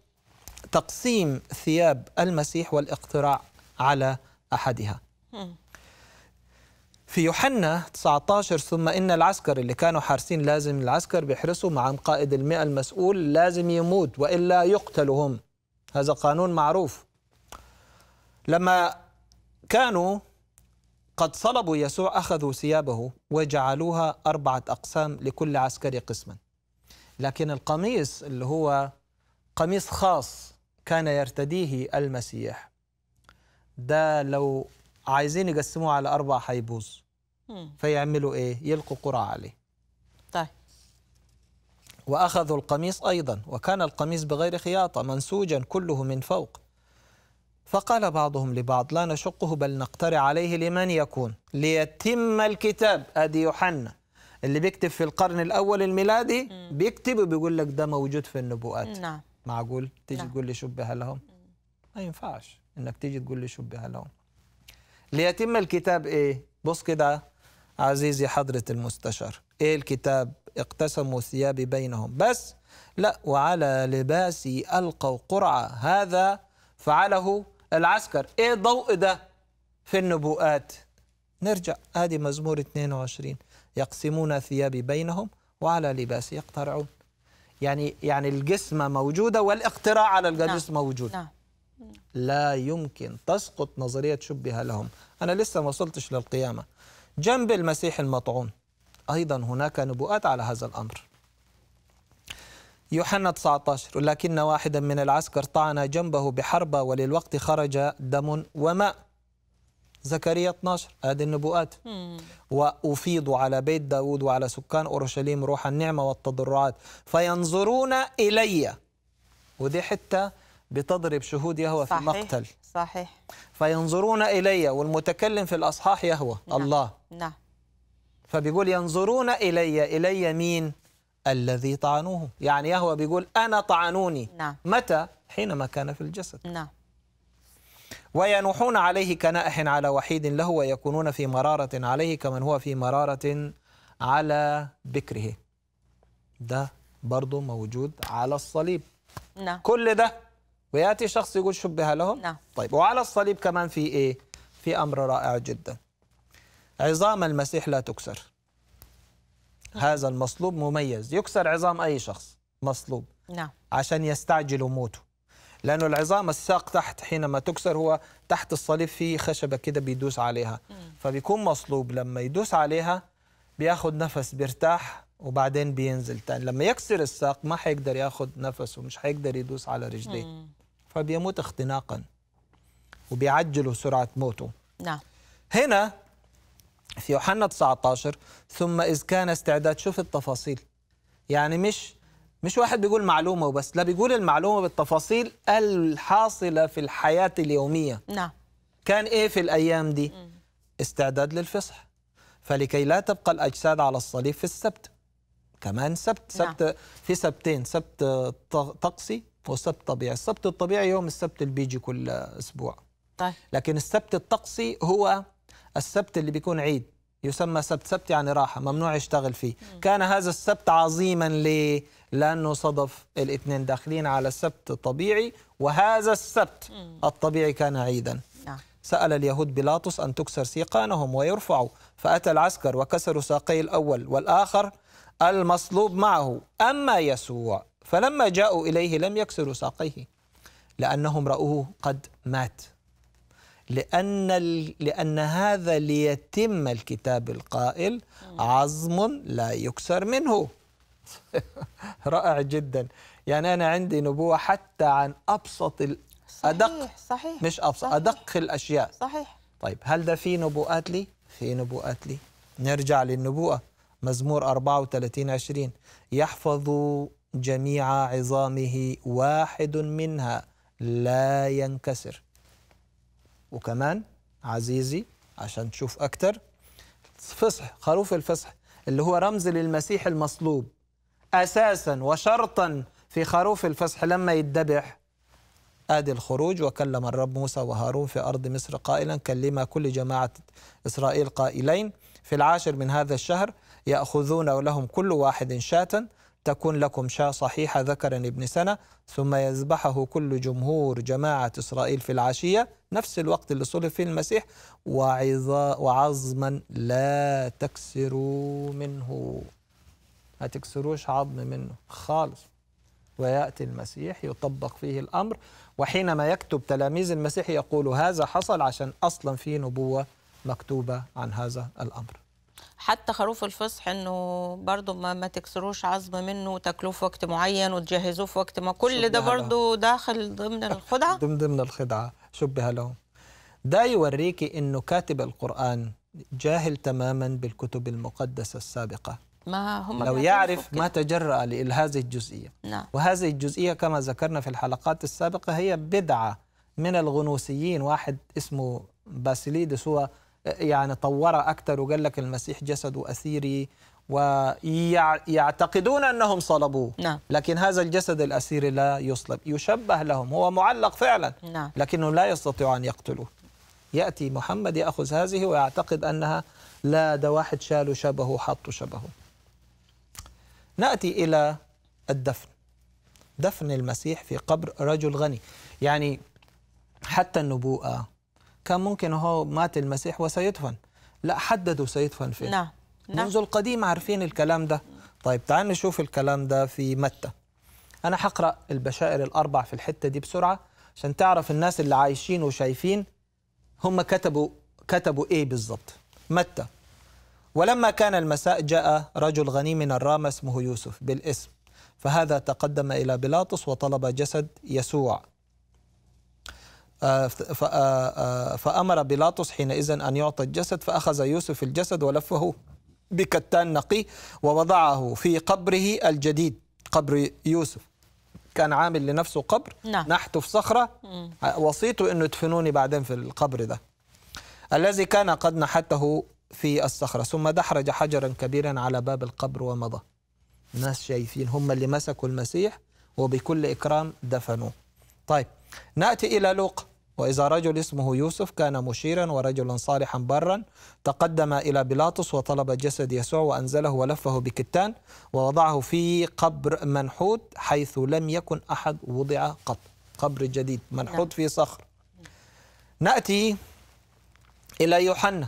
تقسيم ثياب المسيح والاقتراع على احدها في يوحنا 19 ثم إن العسكر اللي كانوا حارسين لازم العسكر بيحرسوا مع قائد المئة المسؤول لازم يموت وإلا يقتلهم هذا قانون معروف لما كانوا قد صلبوا يسوع أخذوا ثيابه وجعلوها أربعة أقسام لكل عسكري قسما لكن القميص اللي هو قميص خاص كان يرتديه المسيح ده لو عايزين يقسموه على اربعه هيبوظ فيعملوا إيه؟ يلقوا قرعة عليه طيب وأخذوا القميص أيضا وكان القميص بغير خياطة منسوجا كله من فوق فقال بعضهم لبعض لا نشقه بل نقترع عليه لمن يكون ليتم الكتاب ادي يوحنا اللي بيكتب في القرن الاول الميلادي بيكتب وبيقول لك ده موجود في النبوءات نعم معقول تيجي نعم. تقول لي شبه لهم ما ينفعش انك تيجي تقول لي شبه لهم ليتم الكتاب ايه بص كده عزيزي حضرة المستشار ايه الكتاب اقتسموا ثيابي بينهم بس لا وعلى لباسي ألقوا قرعة هذا فعله العسكر ايه ضوء ده في النبوءات نرجع هذه مزمور 22 يقسمون ثيابي بينهم وعلى لباسي يقترعون يعني يعني الجسم موجودة والاقتراع على الجسم نعم. موجود نعم. لا يمكن تسقط نظرية شبه لهم أنا لسه ما وصلتش للقيامة جنب المسيح المطعون أيضا هناك نبوءات على هذا الأمر يوحنا 19 ولكن واحدا من العسكر طعن جنبه بحربة وللوقت خرج دم وماء زكريا 12 هذه النبوءات وأفيض على بيت داود وعلى سكان أورشليم روح النعمة والتضرعات فينظرون إلي ودي حتة بتضرب شهود يهوى في المقتل صحيح فينظرون إلي والمتكلم في الأصحاح يهوى نعم. الله نعم فبيقول ينظرون إلي إلي مين الذي طعنوه يعني يهوى بيقول أنا طعنوني نعم. متى حينما كان في الجسد نعم. وينوحون عليه كنائح على وحيد له ويكونون في مرارة عليه كمن هو في مرارة على بكره ده برضه موجود على الصليب نعم. كل ده ويأتي شخص يقول شبه له نعم. طيب وعلى الصليب كمان في إيه في أمر رائع جدا عظام المسيح لا تكسر هذا المصلوب مميز يكسر عظام أي شخص مصلوب نعم عشان يستعجلوا موته لأنه العظام الساق تحت حينما تكسر هو تحت الصليب في خشبة كده بيدوس عليها فبيكون مصلوب لما يدوس عليها بياخد نفس بيرتاح وبعدين بينزل تاني لما يكسر الساق ما حيقدر ياخد نفسه مش حيقدر يدوس على رجليه فبيموت اختناقا وبيعجلوا سرعة موته نعم هنا في يوحنا 19 ثم إذ كان استعداد شوف التفاصيل يعني مش مش واحد بيقول معلومة وبس لا بيقول المعلومة بالتفاصيل الحاصلة في الحياة اليومية نعم كان إيه في الأيام دي استعداد للفصح فلكي لا تبقى الأجساد على الصليب في السبت كمان سبت نعم. سبت نعم. في سبتين سبت طقسي وسبت طبيعي السبت الطبيعي يوم السبت اللي بيجي كل أسبوع طيب. لكن السبت الطقسي هو السبت اللي بيكون عيد يسمى سبت سبت يعني راحة ممنوع يشتغل فيه مم. كان هذا السبت عظيما ليه؟ لأنه صدف الاثنين داخلين على السبت الطبيعي وهذا السبت مم. الطبيعي كان عيدا آه. سأل اليهود بيلاطس أن تكسر سيقانهم ويرفعوا فأتى العسكر وكسروا ساقي الأول والآخر المصلوب معه أما يسوع فلما جاءوا إليه لم يكسروا ساقيه لأنهم رأوه قد مات لأن, لأن هذا ليتم الكتاب القائل عظم لا يكسر منه رائع جدا يعني أنا عندي نبوة حتى عن أبسط أدق صحيح صحيح مش أبسط صحيح أدق الأشياء صحيح طيب هل ده في نبوءات لي؟ في نبوءات لي نرجع للنبوءة مزمور 34 20 يحفظ جميع عظامه واحد منها لا ينكسر وكمان عزيزي عشان تشوف أكتر فصح خروف الفصح اللي هو رمز للمسيح المصلوب أساسا وشرطا في خروف الفصح لما يتذبح آدي الخروج وكلم الرب موسى وهارون في أرض مصر قائلا كلما كل جماعة إسرائيل قائلين في العاشر من هذا الشهر يأخذون لهم كل واحد شاة تكن لكم شاة صحيحة ذكرا ابن سنة ثم يذبحه كل جمهور جماعة إسرائيل في العشية نفس الوقت اللي صلب فيه المسيح وعظما لا تكسروا منه ما تكسروش عظم منه خالص ويأتي المسيح يطبق فيه الأمر وحينما يكتب تلاميذ المسيح يقول هذا حصل عشان أصلا فيه نبوة مكتوبة عن هذا الأمر حتى خروف الفصح انه برضه ما, ما تكسروش عظم منه وتاكلوه في وقت معين وتجهزوه في وقت ما كل ده برضه داخل ضمن الخدعه ضمن ضمن الخدعه شبه لهم ده يوريكي انه كاتب القران جاهل تماما بالكتب المقدسه السابقه ما هم لو يعرف ما تجرأ لهذه الجزئيه نعم. وهذه الجزئيه كما ذكرنا في الحلقات السابقه هي بدعه من الغنوسيين واحد اسمه باسيليدس هو يعني طورها أكثر وقال لك المسيح جسد أثيري ويعتقدون أنهم صلبوه نعم. لكن هذا الجسد الأسير لا يصلب يشبه لهم هو معلق فعلا نعم. لكنه لا يستطيع أن يقتلوه يأتي محمد يأخذ هذه ويعتقد أنها لا ده واحد شالوا شبهه حطوا شبهه نأتي إلى الدفن دفن المسيح في قبر رجل غني يعني حتى النبوءة كان ممكن هو مات المسيح وسيدفن لا حددوا سيدفن فين نعم،, نعم منذ القديم عارفين الكلام ده طيب تعال نشوف الكلام ده في متى انا حقرأ البشائر الاربع في الحته دي بسرعه عشان تعرف الناس اللي عايشين وشايفين هم كتبوا كتبوا ايه بالظبط متى ولما كان المساء جاء رجل غني من الرام اسمه يوسف بالاسم فهذا تقدم الى بيلاطس وطلب جسد يسوع آه، آه، آه، فأمر بيلاطس حينئذ أن يعطى الجسد فأخذ يوسف الجسد ولفه بكتان نقي ووضعه في قبره الجديد قبر يوسف كان عامل لنفسه قبر نعم. نحته في صخرة وصيته أنه يدفنوني بعدين في القبر ده الذي كان قد نحته في الصخرة ثم دحرج حجرا كبيرا على باب القبر ومضى الناس شايفين هم اللي مسكوا المسيح وبكل إكرام دفنوه طيب نأتي إلى لوقا وإذا رجل اسمه يوسف كان مشيرا ورجلا صالحا برا تقدم إلى بيلاطس وطلب جسد يسوع وأنزله ولفه بكتان ووضعه في قبر منحوت حيث لم يكن أحد وضع قط قبر جديد منحوت نعم. في صخر نأتي إلى يوحنا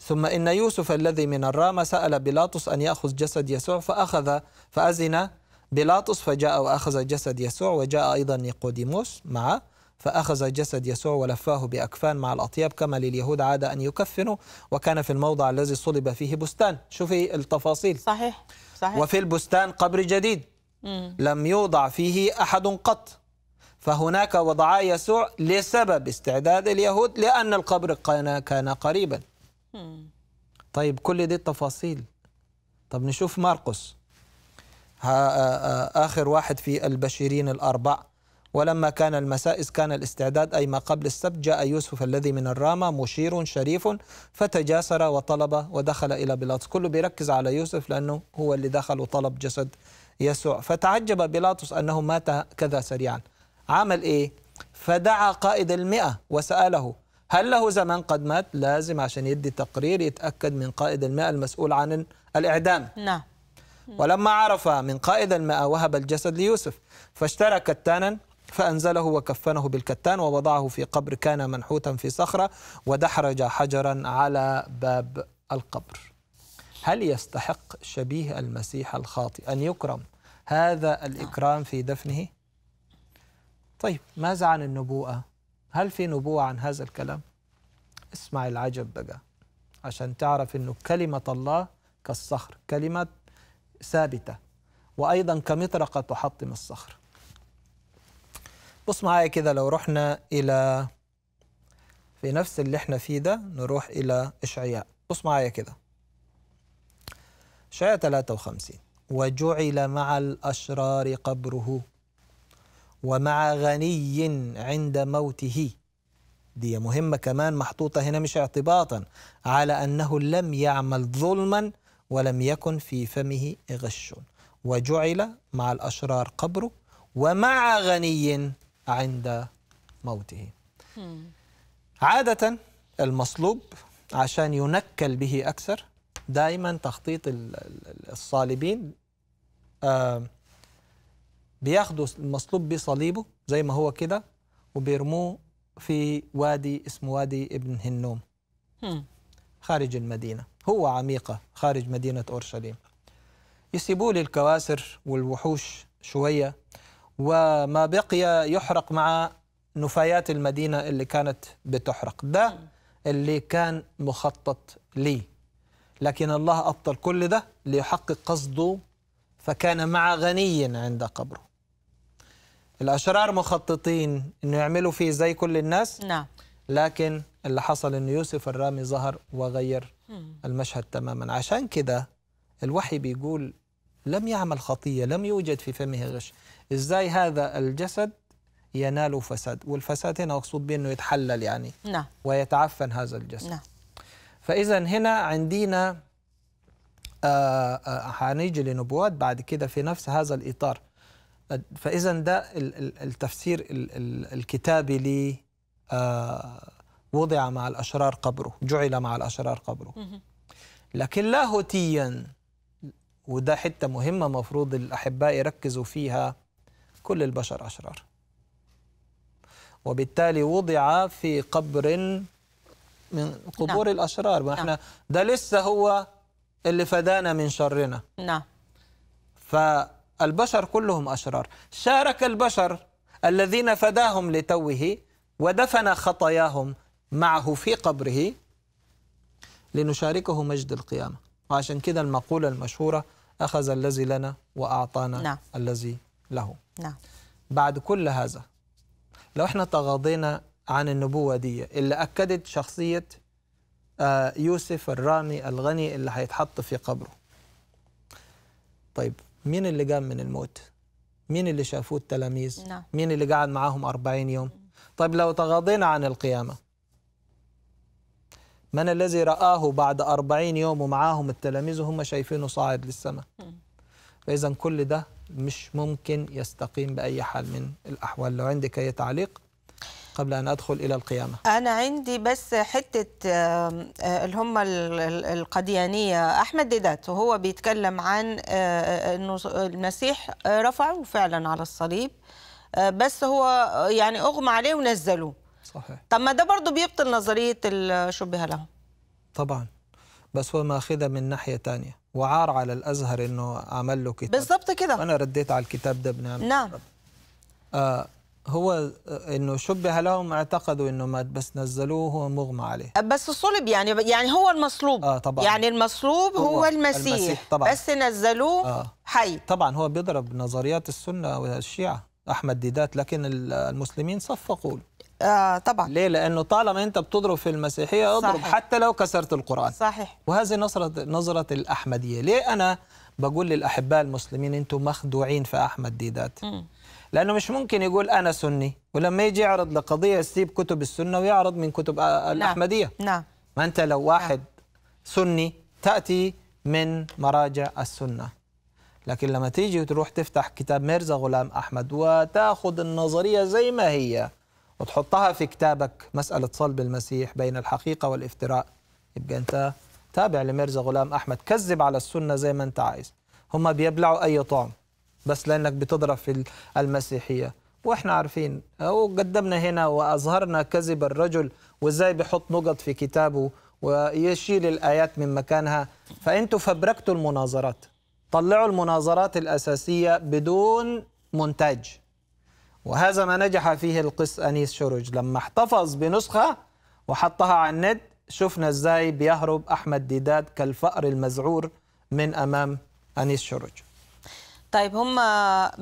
ثم إن يوسف الذي من الرامة سأل بيلاطس أن يأخذ جسد يسوع فأخذ فأذن بيلاطس فجاء وأخذ جسد يسوع وجاء أيضا نيقوديموس معه فأخذ جسد يسوع ولفاه بأكفان مع الأطياب كما لليهود عاد أن يكفنوا وكان في الموضع الذي صلب فيه بستان شوفي التفاصيل صحيح صحيح وفي البستان قبر جديد مم. لم يوضع فيه أحد قط فهناك وضعا يسوع لسبب استعداد اليهود لأن القبر كان قريبا مم. طيب كل دي التفاصيل طب نشوف ماركوس آه، آه، آخر واحد في البشيرين الأربع ولما كان المساء إذ كان الاستعداد أي ما قبل السبت جاء يوسف الذي من الرامة مشير شريف فتجاسر وطلب ودخل إلى بيلاطس كله بيركز على يوسف لأنه هو اللي دخل وطلب جسد يسوع فتعجب بيلاطس أنه مات كذا سريعا عمل إيه؟ فدعا قائد المئة وسأله هل له زمان قد مات؟ لازم عشان يدي تقرير يتأكد من قائد المئة المسؤول عن الإعدام نعم ولما عرف من قائد المئة وهب الجسد ليوسف فاشترى كتانا فأنزله وكفنه بالكتان ووضعه في قبر كان منحوتا في صخرة ودحرج حجرا على باب القبر هل يستحق شبيه المسيح الخاطئ أن يكرم هذا الإكرام في دفنه؟ طيب ماذا عن النبوءة؟ هل في نبوءة عن هذا الكلام؟ اسمع العجب بقى عشان تعرف أنه كلمة الله كالصخر كلمة ثابتة وأيضا كمطرقة تحطم الصخر بص معايا كده لو رحنا إلى في نفس اللي احنا فيه ده نروح إلى إشعياء بص معايا كده إشعياء 53 وجعل مع الأشرار قبره ومع غني عند موته دي مهمة كمان محطوطة هنا مش اعتباطا على أنه لم يعمل ظلما ولم يكن في فمه غش وجعل مع الأشرار قبره ومع غني عند موته عادة المصلوب عشان ينكل به أكثر دائما تخطيط الصالبين بيأخذوا آه، بياخدوا المصلوب بصليبه زي ما هو كده وبيرموه في وادي اسمه وادي ابن هنوم خارج المدينة هو عميقة خارج مدينة أورشليم يسيبوا للكواسر والوحوش شوية وما بقي يحرق مع نفايات المدينة اللي كانت بتحرق ده اللي كان مخطط ليه لكن الله أبطل كل ده ليحقق قصده فكان مع غني عند قبره الأشرار مخططين أنه يعملوا فيه زي كل الناس نعم لكن اللي حصل أن يوسف الرامي ظهر وغير المشهد تماما عشان كده الوحي بيقول لم يعمل خطية لم يوجد في فمه غش ازاي هذا الجسد ينال فساد والفساد هنا مقصود بانه يتحلل يعني نعم ويتعفن هذا الجسد نعم فاذا هنا عندنا آه، آه، هنيجي لنبوات بعد كده في نفس هذا الاطار فاذا ده التفسير الكتابي ل آه، وضع مع الاشرار قبره جعل مع الاشرار قبره لكن لاهوتيا وده حته مهمه مفروض الاحباء يركزوا فيها كل البشر أشرار وبالتالي وضع في قبر من قبور نعم. الأشرار ونحن نعم. ده لسه هو اللي فدانا من شرنا نعم فالبشر كلهم أشرار شارك البشر الذين فداهم لتوه ودفن خطاياهم معه في قبره لنشاركه مجد القيامة وعشان كده المقولة المشهورة أخذ الذي لنا وأعطانا نعم. الذي له نعم بعد كل هذا لو احنا تغاضينا عن النبوة دي اللي أكدت شخصية آه، يوسف الرامي الغني اللي هيتحط في قبره طيب مين اللي قام من الموت مين اللي شافوه التلاميذ نعم. مين اللي قعد معاهم 40 يوم طيب لو تغاضينا عن القيامة من الذي رآه بعد أربعين يوم ومعاهم التلاميذ وهم شايفينه صاعد للسماء فإذا كل ده مش ممكن يستقيم بأي حال من الأحوال لو عندك أي تعليق قبل أن أدخل إلى القيامة أنا عندي بس حتة اللي هم القديانية أحمد ديدات وهو بيتكلم عن آه، آه، أنه المسيح رفعه فعلا على الصليب آه، بس هو يعني أغمى عليه ونزلوه صحيح طب ما ده برضه بيبطل نظرية شبه لهم طبعا بس هو ماخذها من ناحيه تانية وعار على الازهر انه عمل له كتاب بالظبط كده انا رديت على الكتاب ده بنعم نعم آه هو آه، انه شبه لهم اعتقدوا انه مات بس نزلوه هو مغمى عليه أه، بس صلب يعني يعني هو المصلوب آه طبعا يعني المصلوب هو, هو المسيح, المسيح طبعا بس نزلوه آه حي طبعا هو بيضرب نظريات السنه والشيعه احمد ديدات لكن المسلمين صفقوا له آه طبعا ليه لانه طالما انت بتضرب في المسيحيه اضرب صحيح. حتى لو كسرت القران صحيح وهذه نظره نظره الاحمديه ليه انا بقول للاحباء المسلمين انتم مخدوعين في احمد ديدات م. لانه مش ممكن يقول انا سني ولما يجي يعرض لقضيه يسيب كتب السنه ويعرض من كتب آه، نعم. الاحمديه نعم ما انت لو واحد نعم. سني تاتي من مراجع السنه لكن لما تيجي وتروح تفتح كتاب ميرزا غلام احمد وتاخذ النظريه زي ما هي وتحطها في كتابك مسألة صلب المسيح بين الحقيقة والافتراء يبقى أنت تابع لميرزا غلام أحمد كذب على السنة زي ما أنت عايز هم بيبلعوا أي طعم بس لأنك بتضرب في المسيحية واحنا عارفين وقدمنا هنا واظهرنا كذب الرجل وازاي بيحط نقط في كتابه ويشيل الايات من مكانها فانتوا فبركتوا المناظرات طلعوا المناظرات الاساسيه بدون مونتاج وهذا ما نجح فيه القس أنيس شرج لما احتفظ بنسخة وحطها على النت شفنا ازاي بيهرب أحمد ديداد كالفأر المزعور من أمام أنيس شرج طيب هم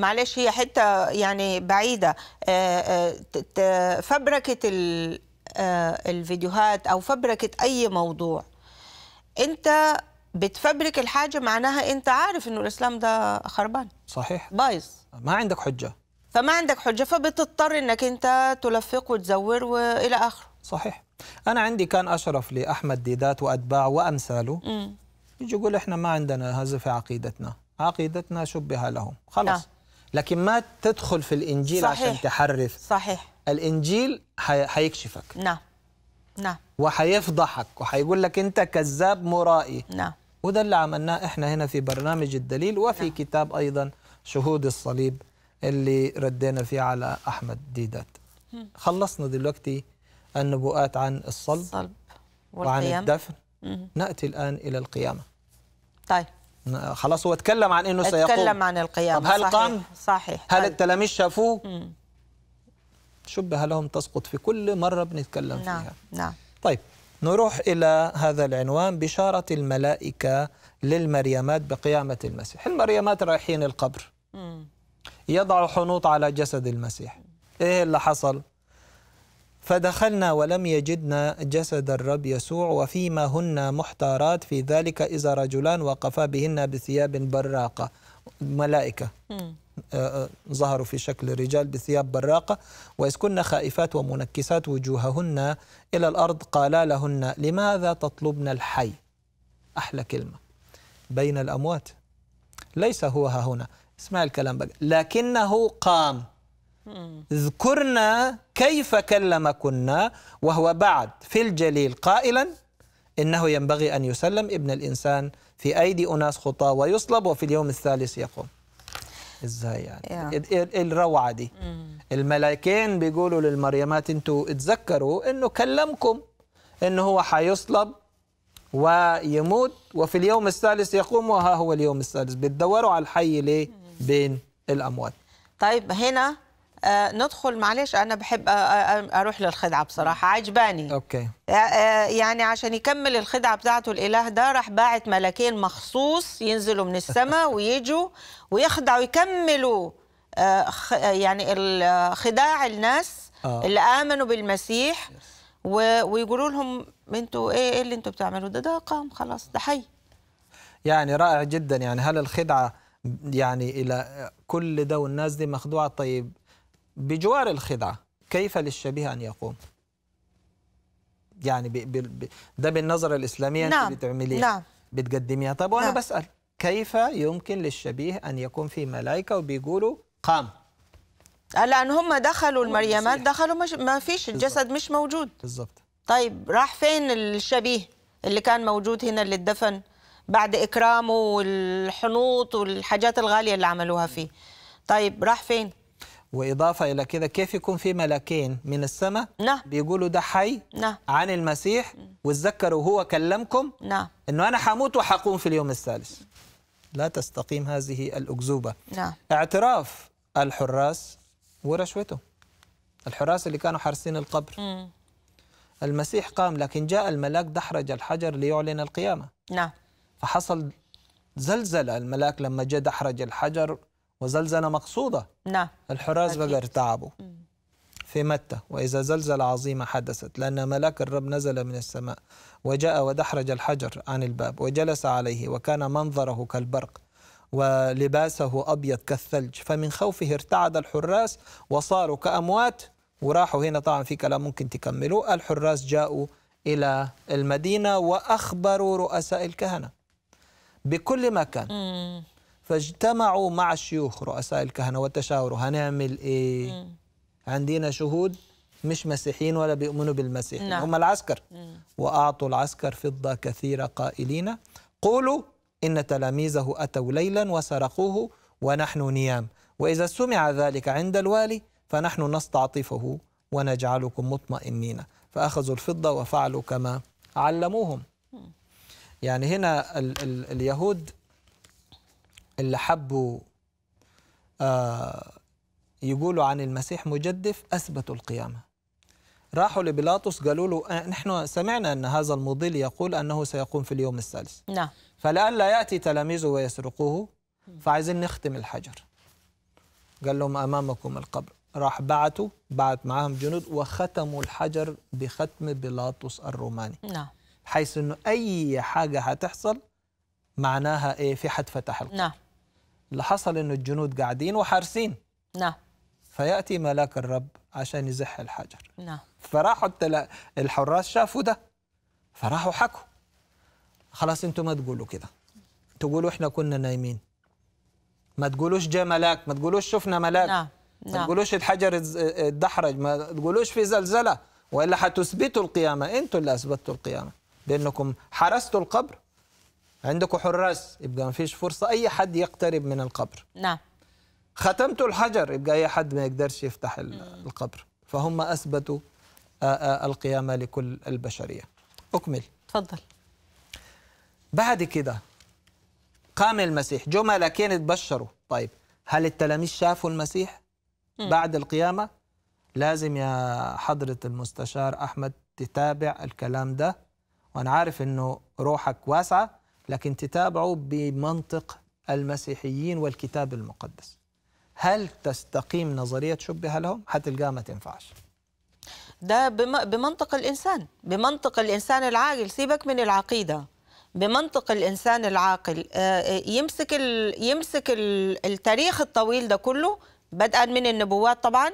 معلش هي حتة يعني بعيدة آه، آه، فبركة آه، الفيديوهات أو فبركة أي موضوع أنت بتفبرك الحاجة معناها أنت عارف أنه الإسلام ده خربان صحيح بايظ ما عندك حجة فما عندك حجه فبتضطر انك انت تلفق وتزور والى اخره صحيح انا عندي كان اشرف لاحمد ديدات واتباعه وامثاله م. يجي يقول احنا ما عندنا هذا في عقيدتنا عقيدتنا شبه لهم خلاص آه. لكن ما تدخل في الانجيل صحيح. عشان تحرف صحيح الانجيل حي... حيكشفك نعم نعم وحيفضحك وحيقول لك انت كذاب مرائي نعم وده اللي عملناه احنا هنا في برنامج الدليل وفي نا. نعم. كتاب ايضا شهود الصليب اللي ردينا فيه على احمد ديدات خلصنا دلوقتي النبوءات عن الصلب, الصلب وعن الدفن ناتي الان الى القيامه طيب خلاص هو اتكلم عن انه سيقوم اتكلم عن القيامه طب هل صحيح. قام صحيح هل طيب. التلاميذ شافوه شبه لهم تسقط في كل مره بنتكلم نعم. فيها نعم طيب نروح إلى هذا العنوان بشارة الملائكة للمريمات بقيامة المسيح المريمات رايحين القبر مم. يضع حنوط على جسد المسيح إيه اللي حصل؟ فدخلنا ولم يجدنا جسد الرب يسوع وفيما هن محتارات في ذلك إذا رجلان وقفا بهن بثياب براقة ملائكة آه، آه، ظهروا في شكل رجال بثياب براقة وإذ كن خائفات ومنكسات وجوههن إلى الأرض قالا لهن لماذا تطلبن الحي أحلى كلمة بين الأموات ليس هو ها هنا اسمع الكلام بقى لكنه قام اذكرنا كيف كنا وهو بعد في الجليل قائلا إنه ينبغي أن يسلم ابن الإنسان في أيدي أناس خطاه ويصلب وفي اليوم الثالث يقوم ازاي يعني yeah. الروعه دي mm. الملائكين بيقولوا للمريمات انتوا اتذكروا انه كلمكم انه هو حيصلب ويموت وفي اليوم الثالث يقوم وها هو اليوم الثالث بتدوروا على الحي ليه بين الأموال طيب هنا آه ندخل معلش انا بحب آه آه, آه، اروح للخدعه بصراحه عجباني اوكي آه، آه، يعني عشان يكمل الخدعه بتاعته الاله ده راح باعت ملكين مخصوص ينزلوا من السماء ويجوا ويخدعوا يكملوا يعني خداع الناس آه. اللي امنوا بالمسيح ويقولوا لهم انتوا ايه ايه اللي انتوا بتعملوا ده ده قام خلاص ده حي يعني رائع جدا يعني هل الخدعه يعني إلى كل ده والناس دي مخدوعة طيب بجوار الخدعة كيف للشبيه أن يقوم يعني بي بي ده بالنظرة الإسلامية نعم. أنت بتعمليها نعم. بتقدميها طب وأنا نعم. بسأل كيف يمكن للشبيه أن يكون في ملائكة وبيقولوا قام لأن هم دخلوا المريمات دخلوا مش ما فيش الجسد مش موجود بالظبط طيب راح فين الشبيه اللي كان موجود هنا اللي اتدفن بعد اكرامه والحنوط والحاجات الغاليه اللي عملوها فيه طيب راح فين وإضافة إلى كده كيف يكون في ملاكين من السماء نعم بيقولوا ده حي نعم عن المسيح وتذكروا هو كلمكم نعم إنه أنا حموت وحقوم في اليوم الثالث لا تستقيم هذه الأكذوبة نعم اعتراف الحراس ورشوته الحراس اللي كانوا حارسين القبر م. المسيح قام لكن جاء الملاك دحرج الحجر ليعلن القيامة نعم فحصل زلزلة الملاك لما جاء دحرج الحجر وزلزلة مقصودة نعم الحراس بقى ارتعبوا في متى وإذا زلزلة عظيمة حدثت لأن ملاك الرب نزل من السماء وجاء ودحرج الحجر عن الباب وجلس عليه وكان منظره كالبرق ولباسه أبيض كالثلج فمن خوفه ارتعد الحراس وصاروا كأموات وراحوا هنا طبعا في كلام ممكن تكملوا الحراس جاءوا إلى المدينة وأخبروا رؤساء الكهنة بكل مكان مم. فاجتمعوا مع الشيوخ رؤساء الكهنة وتشاوروا هنعمل إيه مم. عندنا شهود مش مسيحيين ولا بيؤمنوا بالمسيح نعم. هم العسكر مم. وأعطوا العسكر فضة كثيرة قائلين قولوا إن تلاميذه أتوا ليلا وسرقوه ونحن نيام وإذا سمع ذلك عند الوالي فنحن نستعطفه ونجعلكم مطمئنين فأخذوا الفضة وفعلوا كما علموهم يعني هنا ال ال اليهود اللي حبوا آه يقولوا عن المسيح مجدف أثبتوا القيامة راحوا لبيلاطس قالوا له آه، نحن سمعنا أن هذا المضل يقول أنه سيقوم في اليوم الثالث نعم فلئلا يأتي تلاميذه ويسرقوه فعايزين نختم الحجر قال لهم أمامكم القبر راح بعثوا بعت معاهم جنود وختموا الحجر بختم بيلاطس الروماني نعم حيث انه اي حاجه هتحصل معناها ايه في حد فتح القلب نعم اللي حصل انه الجنود قاعدين وحارسين نعم فياتي ملاك الرب عشان يزح الحجر نعم فراحوا التلا... الحراس شافوا ده فراحوا حكوا خلاص انتوا ما تقولوا كده تقولوا احنا كنا نايمين ما تقولوش جه ملاك ما تقولوش شفنا ملاك نعم نعم. ما تقولوش الحجر اتدحرج اه، اه، ما تقولوش في زلزله والا هتثبتوا القيامه انتوا اللي اثبتوا القيامه لأنكم حرستوا القبر عندكم حراس يبقى ما فيش فرصة أي حد يقترب من القبر نعم ختمتوا الحجر يبقى أي حد ما يقدرش يفتح القبر فهم أثبتوا القيامة لكل البشرية أكمل تفضل بعد كده قام المسيح جو ملكين اتبشروا طيب هل التلاميذ شافوا المسيح م. بعد القيامة لازم يا حضرة المستشار أحمد تتابع الكلام ده وأنا عارف أنه روحك واسعة لكن تتابعه بمنطق المسيحيين والكتاب المقدس هل تستقيم نظرية شبه لهم؟ هتلقاها ما تنفعش ده بمنطق الإنسان بمنطق الإنسان العاقل سيبك من العقيدة بمنطق الإنسان العاقل آه، آه، يمسك يمسك التاريخ الطويل ده كله بدءا من النبوات طبعا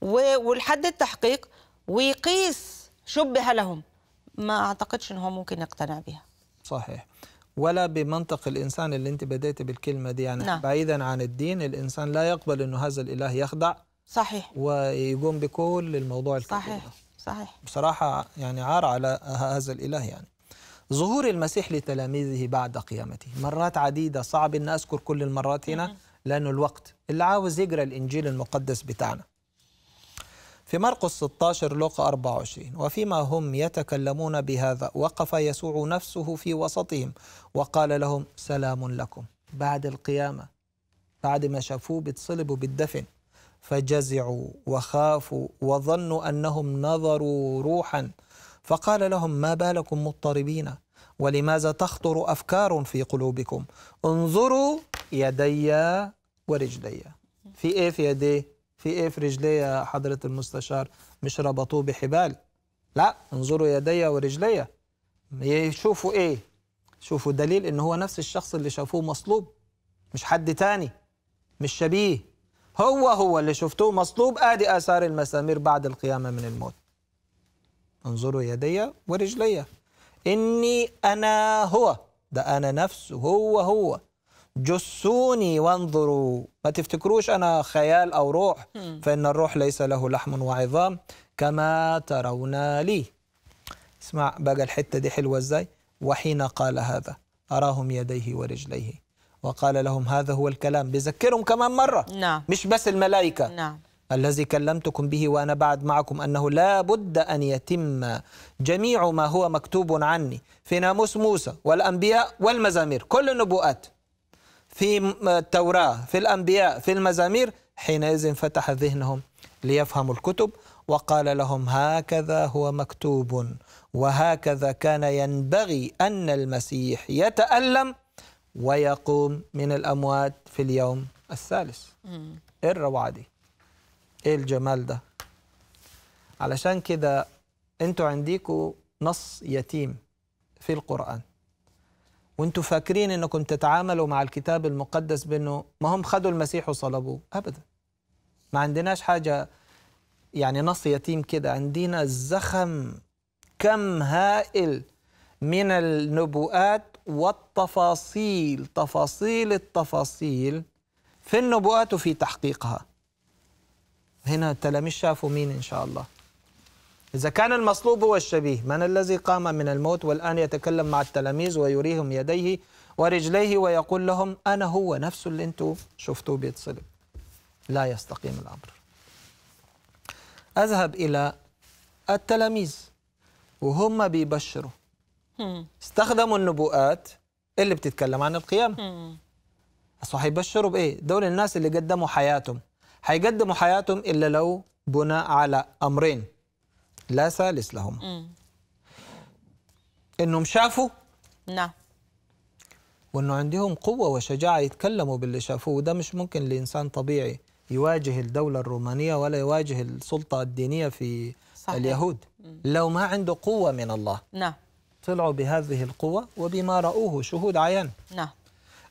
ولحد التحقيق ويقيس شبه لهم ما اعتقدش ان هو ممكن يقتنع بها صحيح ولا بمنطق الانسان اللي انت بديتي بالكلمه دي يعني نعم. بعيدا عن الدين الانسان لا يقبل انه هذا الاله يخدع صحيح ويقوم بكل الموضوع الكبير صحيح صحيح بصراحه يعني عار على هذا الاله يعني ظهور المسيح لتلاميذه بعد قيامته مرات عديده صعب ان اذكر كل المرات هنا لانه الوقت اللي عاوز يقرا الانجيل المقدس بتاعنا في مرقس 16 لوقا 24 وفيما هم يتكلمون بهذا وقف يسوع نفسه في وسطهم وقال لهم سلام لكم بعد القيامة بعد ما شافوه بيتصلبوا بالدفن فجزعوا وخافوا وظنوا أنهم نظروا روحا فقال لهم ما بالكم مضطربين ولماذا تخطر أفكار في قلوبكم انظروا يدي ورجلي في إيه في يديه في ايه في رجلي يا حضره المستشار مش ربطوه بحبال لا انظروا يدي ورجلي يشوفوا ايه شوفوا دليل ان هو نفس الشخص اللي شافوه مصلوب مش حد تاني مش شبيه هو هو اللي شفتوه مصلوب ادي اثار المسامير بعد القيامه من الموت انظروا يدي ورجلي اني انا هو ده انا نفسه هو هو جسوني وانظروا ما تفتكروش أنا خيال أو روح فإن الروح ليس له لحم وعظام كما ترون لي اسمع بقى الحتة دي حلوة إزاي وحين قال هذا أراهم يديه ورجليه وقال لهم هذا هو الكلام بذكرهم كمان مرة نعم. مش بس الملائكة نعم. الذي كلمتكم به وأنا بعد معكم أنه لا بد أن يتم جميع ما هو مكتوب عني في ناموس موسى والأنبياء والمزامير كل النبوءات في التوراة في الأنبياء في المزامير حينئذ فتح ذهنهم ليفهموا الكتب وقال لهم هكذا هو مكتوب وهكذا كان ينبغي أن المسيح يتألم ويقوم من الأموات في اليوم الثالث إيه الروعة دي إيه الجمال ده علشان كده أنتوا عنديكوا نص يتيم في القرآن وانتم فاكرين انكم تتعاملوا مع الكتاب المقدس بانه ما هم خدوا المسيح وصلبوه ابدا ما عندناش حاجه يعني نص يتيم كده عندنا زخم كم هائل من النبوءات والتفاصيل تفاصيل التفاصيل في النبوءات وفي تحقيقها هنا التلاميذ شافوا مين ان شاء الله إذا كان المصلوب هو الشبيه من الذي قام من الموت والآن يتكلم مع التلاميذ ويريهم يديه ورجليه ويقول لهم أنا هو نفسه اللي أنتوا شفتوه بيتصلب لا يستقيم الأمر أذهب إلى التلاميذ وهم بيبشروا استخدموا النبوءات اللي بتتكلم عن القيامة أصل هيبشروا بإيه؟ دول الناس اللي قدموا حياتهم هيقدموا حياتهم إلا لو بناء على أمرين لا ثالث لهم مم. انهم شافوا نعم وانه عندهم قوه وشجاعه يتكلموا باللي شافوه وده مش ممكن لانسان طبيعي يواجه الدوله الرومانيه ولا يواجه السلطه الدينيه في صحيح. اليهود مم. لو ما عنده قوه من الله نعم طلعوا بهذه القوة وبما رأوه شهود عيان نعم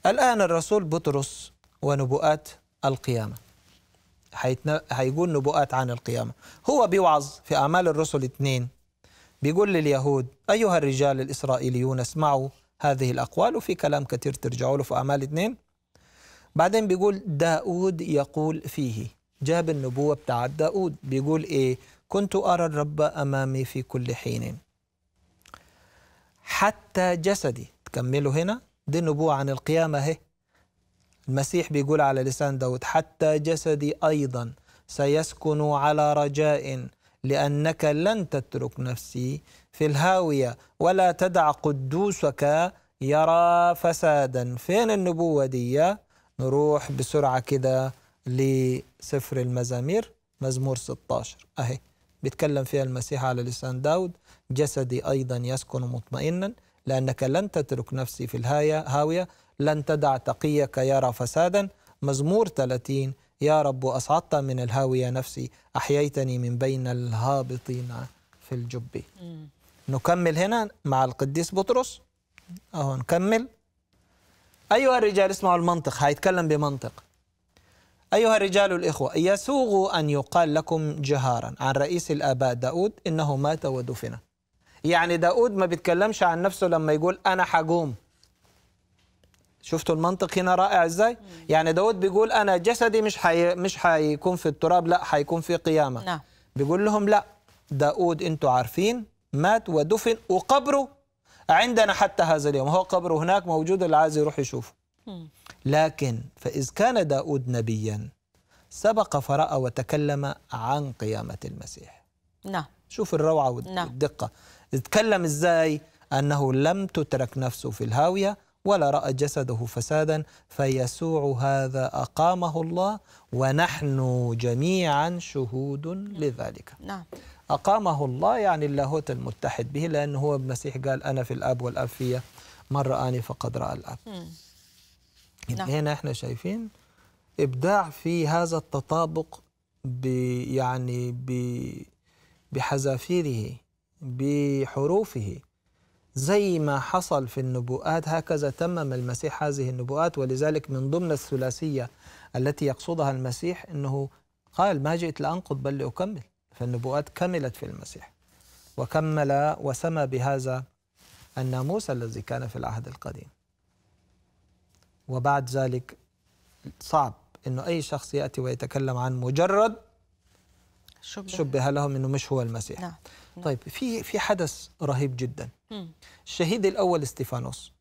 الآن الرسول بطرس ونبوءات القيامة هيقول نبوءات عن القيامة هو بيوعظ في أعمال الرسل اثنين بيقول لليهود أيها الرجال الإسرائيليون اسمعوا هذه الأقوال وفي كلام كثير ترجعوا له في أعمال اثنين بعدين بيقول داود يقول فيه جاب النبوة بتاع داود بيقول إيه كنت أرى الرب أمامي في كل حين حتى جسدي تكملوا هنا دي النبوة عن القيامة هي المسيح بيقول على لسان داود حتى جسدي أيضا سيسكن على رجاء لأنك لن تترك نفسي في الهاوية ولا تدع قدوسك يرى فسادا فين النبوة دي نروح بسرعة كده لسفر المزامير مزمور 16 أهي بيتكلم فيها المسيح على لسان داود جسدي أيضا يسكن مطمئنا لأنك لن تترك نفسي في الهاوية لن تدع تقيك يرى فسادا مزمور 30 يا رب أصعدت من الهاوية نفسي أحييتني من بين الهابطين في الجب نكمل هنا مع القديس بطرس أهو نكمل أيها الرجال اسمعوا المنطق هيتكلم بمنطق أيها الرجال الإخوة يسوغ أن يقال لكم جهارا عن رئيس الآباء داود إنه مات ودفن يعني داود ما بيتكلمش عن نفسه لما يقول أنا حقوم شفتوا المنطق هنا رائع ازاي يعني داود بيقول انا جسدي مش حي... مش حيكون في التراب لا حيكون في قيامه نعم. بيقول لهم لا داود انتم عارفين مات ودفن وقبره عندنا حتى هذا اليوم هو قبره هناك موجود اللي عايز يروح يشوفه لكن فاذ كان داود نبيا سبق فراى وتكلم عن قيامه المسيح نعم شوف الروعه نعم. والدقه نعم. اتكلم ازاي انه لم تترك نفسه في الهاويه ولا رأت جسده فسادا فيسوع هذا أقامه الله ونحن جميعا شهود لذلك نعم أقامه الله يعني اللاهوت المتحد به لأنه هو المسيح قال أنا في الأب والأب في من آني فقد رأى الأب يعني نعم. هنا احنا شايفين إبداع في هذا التطابق ب يعني ب بحذافيره بحروفه زي ما حصل في النبوءات هكذا تمم المسيح هذه النبوءات ولذلك من ضمن الثلاثية التي يقصدها المسيح أنه قال ما جئت لأنقض بل لأكمل فالنبوءات كملت في المسيح وكمل وسمى بهذا الناموس الذي كان في العهد القديم وبعد ذلك صعب أنه أي شخص يأتي ويتكلم عن مجرد شبه, شبه لهم أنه مش هو المسيح نعم. نعم. طيب في في حدث رهيب جدا الشهيد الأول استيفانوس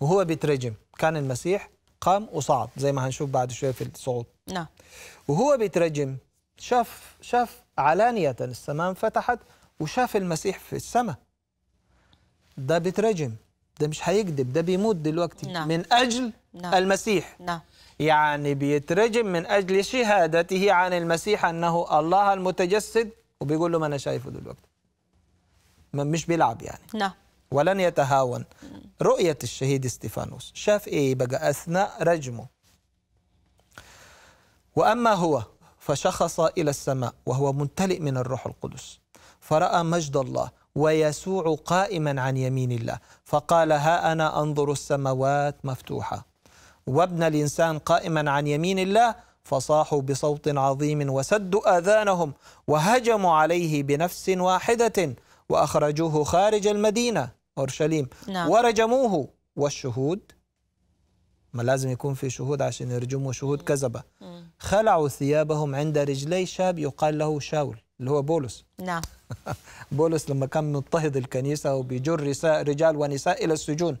وهو بيترجم كان المسيح قام وصعد زي ما هنشوف بعد شوية في الصعود نعم وهو بيترجم شاف شاف علانية السماء انفتحت وشاف المسيح في السماء ده بيترجم ده مش هيكذب ده بيموت دلوقتي نعم. من أجل نعم. المسيح نعم. يعني بيترجم من أجل شهادته عن المسيح أنه الله المتجسد وبيقول له ما أنا شايفه دلوقتي مش بيلعب يعني نعم ولن يتهاون رؤية الشهيد استيفانوس شاف إيه بقى أثناء رجمه وأما هو فشخص إلى السماء وهو ممتلئ من الروح القدس فرأى مجد الله ويسوع قائما عن يمين الله فقال ها أنا أنظر السماوات مفتوحة وابن الإنسان قائما عن يمين الله فصاحوا بصوت عظيم وسدوا آذانهم وهجموا عليه بنفس واحدة وأخرجوه خارج المدينة أورشليم نعم. ورجموه والشهود ما لازم يكون في شهود عشان يرجموا شهود كذبة خلعوا ثيابهم عند رجلي شاب يقال له شاول اللي هو بولس نعم بولس لما كان مضطهد الكنيسة وبيجر رجال ونساء إلى السجون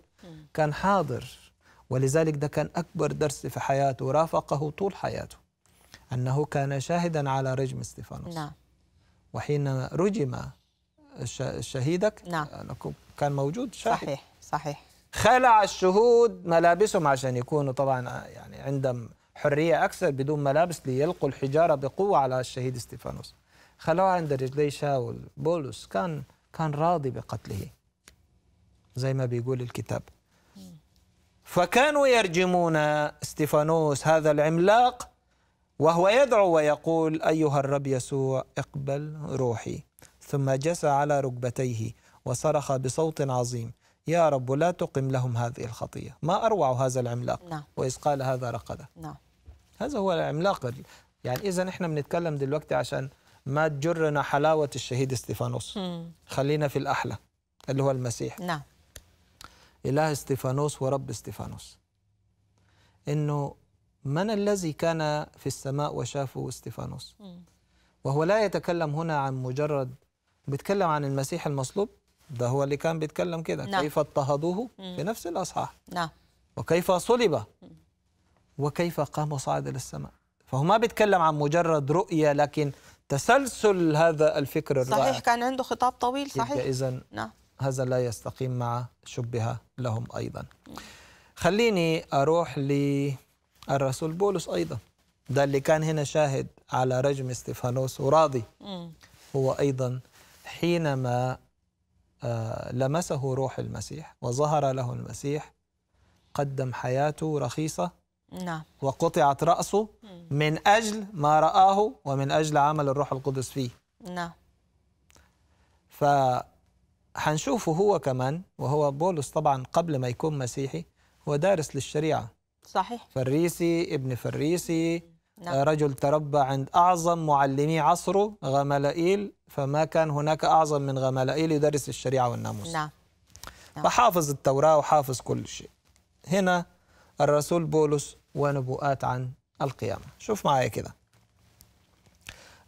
كان حاضر ولذلك ده كان أكبر درس في حياته رافقه طول حياته أنه كان شاهدا على رجم استفانوس نعم وحين رجم شهيدك نعم كان موجود شاهد صحيح صحيح خلع الشهود ملابسهم عشان يكونوا طبعا آه، يعني عندهم حريه اكثر بدون ملابس ليلقوا الحجاره بقوه على الشهيد ستيفانوس خلوه عند رجلي شاول بولس كان كان راضي بقتله زي ما بيقول الكتاب فكانوا يرجمون استيفانوس هذا العملاق وهو يدعو ويقول ايها الرب يسوع اقبل روحي ثم جثى على ركبتيه وصرخ بصوت عظيم يا رب لا تقم لهم هذه الخطية ما أروع هذا العملاق نعم. وإذ قال هذا رقدة نعم. هذا هو العملاق يعني إذا نحن بنتكلم دلوقتي عشان ما تجرنا حلاوة الشهيد استيفانوس مم. خلينا في الأحلى اللي هو المسيح نعم إله استيفانوس ورب استيفانوس إنه من الذي كان في السماء وشافه استيفانوس وهو لا يتكلم هنا عن مجرد بيتكلم عن المسيح المصلوب ده هو اللي كان بيتكلم كده نعم. كيف اضطهدوه في نفس الأصحاح نعم. وكيف صلب وكيف قام وصعد إلى السماء فهو ما بيتكلم عن مجرد رؤية لكن تسلسل هذا الفكر الرائع صحيح كان عنده خطاب طويل صحيح إذا نعم. هذا لا يستقيم مع شبه لهم أيضا خليني أروح للرسول بولس أيضا ده اللي كان هنا شاهد على رجم استفانوس وراضي هو أيضا حينما آه، لمسه روح المسيح وظهر له المسيح قدم حياته رخيصة نعم وقطعت رأسه من أجل ما رآه ومن أجل عمل الروح القدس فيه نعم فهنشوفه هو كمان وهو بولس طبعا قبل ما يكون مسيحي هو دارس للشريعة صحيح فريسي ابن فريسي نعم. رجل تربى عند أعظم معلمي عصره غملائيل فما كان هناك أعظم من غملائيل يدرس الشريعة والناموس نعم. نعم. فحافظ التوراة وحافظ كل شيء هنا الرسول بولس ونبوءات عن القيامة شوف معايا كده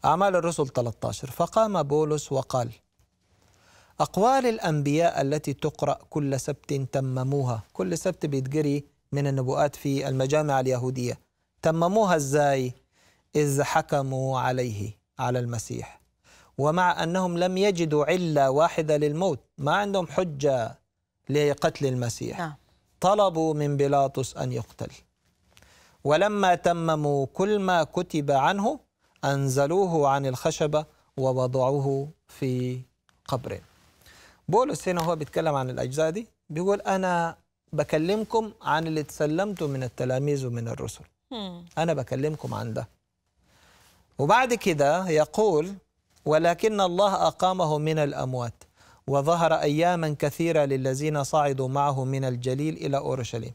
أعمال الرسل 13 فقام بولس وقال أقوال الأنبياء التي تقرأ كل سبت تمموها كل سبت بيتجري من النبوءات في المجامع اليهودية تمموها ازاي اذ حكموا عليه على المسيح ومع انهم لم يجدوا عله واحده للموت ما عندهم حجه لقتل المسيح نعم. طلبوا من بيلاطس ان يقتل ولما تمموا كل ما كتب عنه انزلوه عن الخشبه ووضعوه في قبر بولس هنا هو بيتكلم عن الاجزاء دي بيقول انا بكلمكم عن اللي تسلمتوا من التلاميذ ومن الرسل أنا بكلمكم عن ده وبعد كده يقول ولكن الله أقامه من الأموات وظهر أياما كثيرة للذين صعدوا معه من الجليل إلى أورشليم